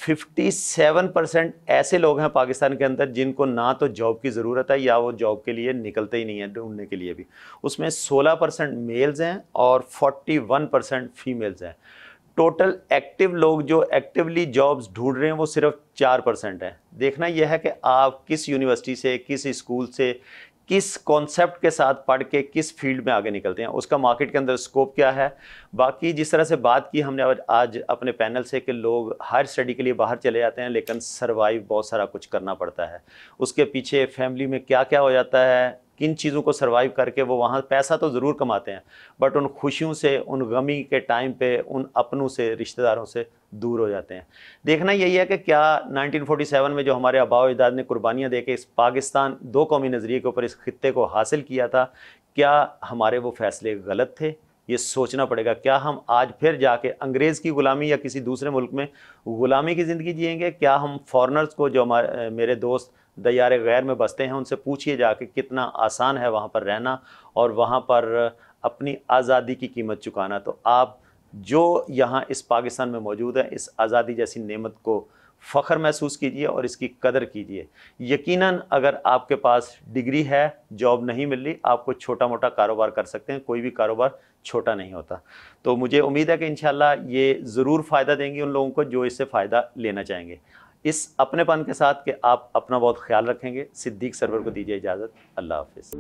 57 परसेंट ऐसे लोग हैं पाकिस्तान के अंदर जिनको ना तो जॉब की ज़रूरत है या वो जॉब के लिए निकलते ही नहीं है ढूंढने के लिए भी उसमें 16 परसेंट मेल्स हैं और 41 परसेंट फीमेल्स हैं टोटल एक्टिव लोग जो एक्टिवली जॉब्स ढूंढ रहे हैं वो सिर्फ चार परसेंट हैं देखना यह है कि आप किस यूनिवर्सिटी से किस स्कूल से किस कॉन्सेप्ट के साथ पढ़ के किस फील्ड में आगे निकलते हैं उसका मार्केट के अंदर स्कोप क्या है बाकी जिस तरह से बात की हमने आज अपने पैनल से कि लोग हायर स्टडी के लिए बाहर चले जाते हैं लेकिन सर्वाइव बहुत सारा कुछ करना पड़ता है उसके पीछे फैमिली में क्या क्या हो जाता है किन चीज़ों को सर्वाइव करके वो वहाँ पैसा तो ज़रूर कमाते हैं बट उन खुशियों से उन गमी के टाइम पे उन अपनों से रिश्तेदारों से दूर हो जाते हैं देखना यही है कि क्या 1947 में जो हमारे आबाव अजदाद ने कुर्बानियाँ दे के इस पाकिस्तान दो कौमी नज़रिए के ऊपर इस खत्े को हासिल किया था क्या हमारे वो फ़ैसले गलत थे ये सोचना पड़ेगा क्या हम आज फिर जाके अंग्रेज़ की ग़ुलामी या किसी दूसरे मुल्क में ग़ुलामी की ज़िंदगी जिएंगे क्या हम फॉरनर्स को जो हमारे मेरे दोस्त दायरे गैर में बसते हैं उनसे पूछिए जाके कितना आसान है वहाँ पर रहना और वहाँ पर अपनी आज़ादी की कीमत चुकाना तो आप जो यहाँ इस पाकिस्तान में मौजूद है इस आज़ादी जैसी नेमत को फ़ख्र महसूस कीजिए और इसकी कदर कीजिए यकीनन अगर आपके पास डिग्री है जॉब नहीं मिल रही आप कुछ छोटा मोटा कारोबार कर सकते हैं कोई भी कारोबार छोटा नहीं होता तो मुझे उम्मीद है कि इन ये ज़रूर फ़ायदा देंगी उन लोगों को जो इससे फ़ायदा लेना चाहेंगे इस अपनेपन के साथ कि आप अपना बहुत ख्याल रखेंगे सिद्दीक सरवर को दीजिए इजाज़त अल्लाह हाफिज़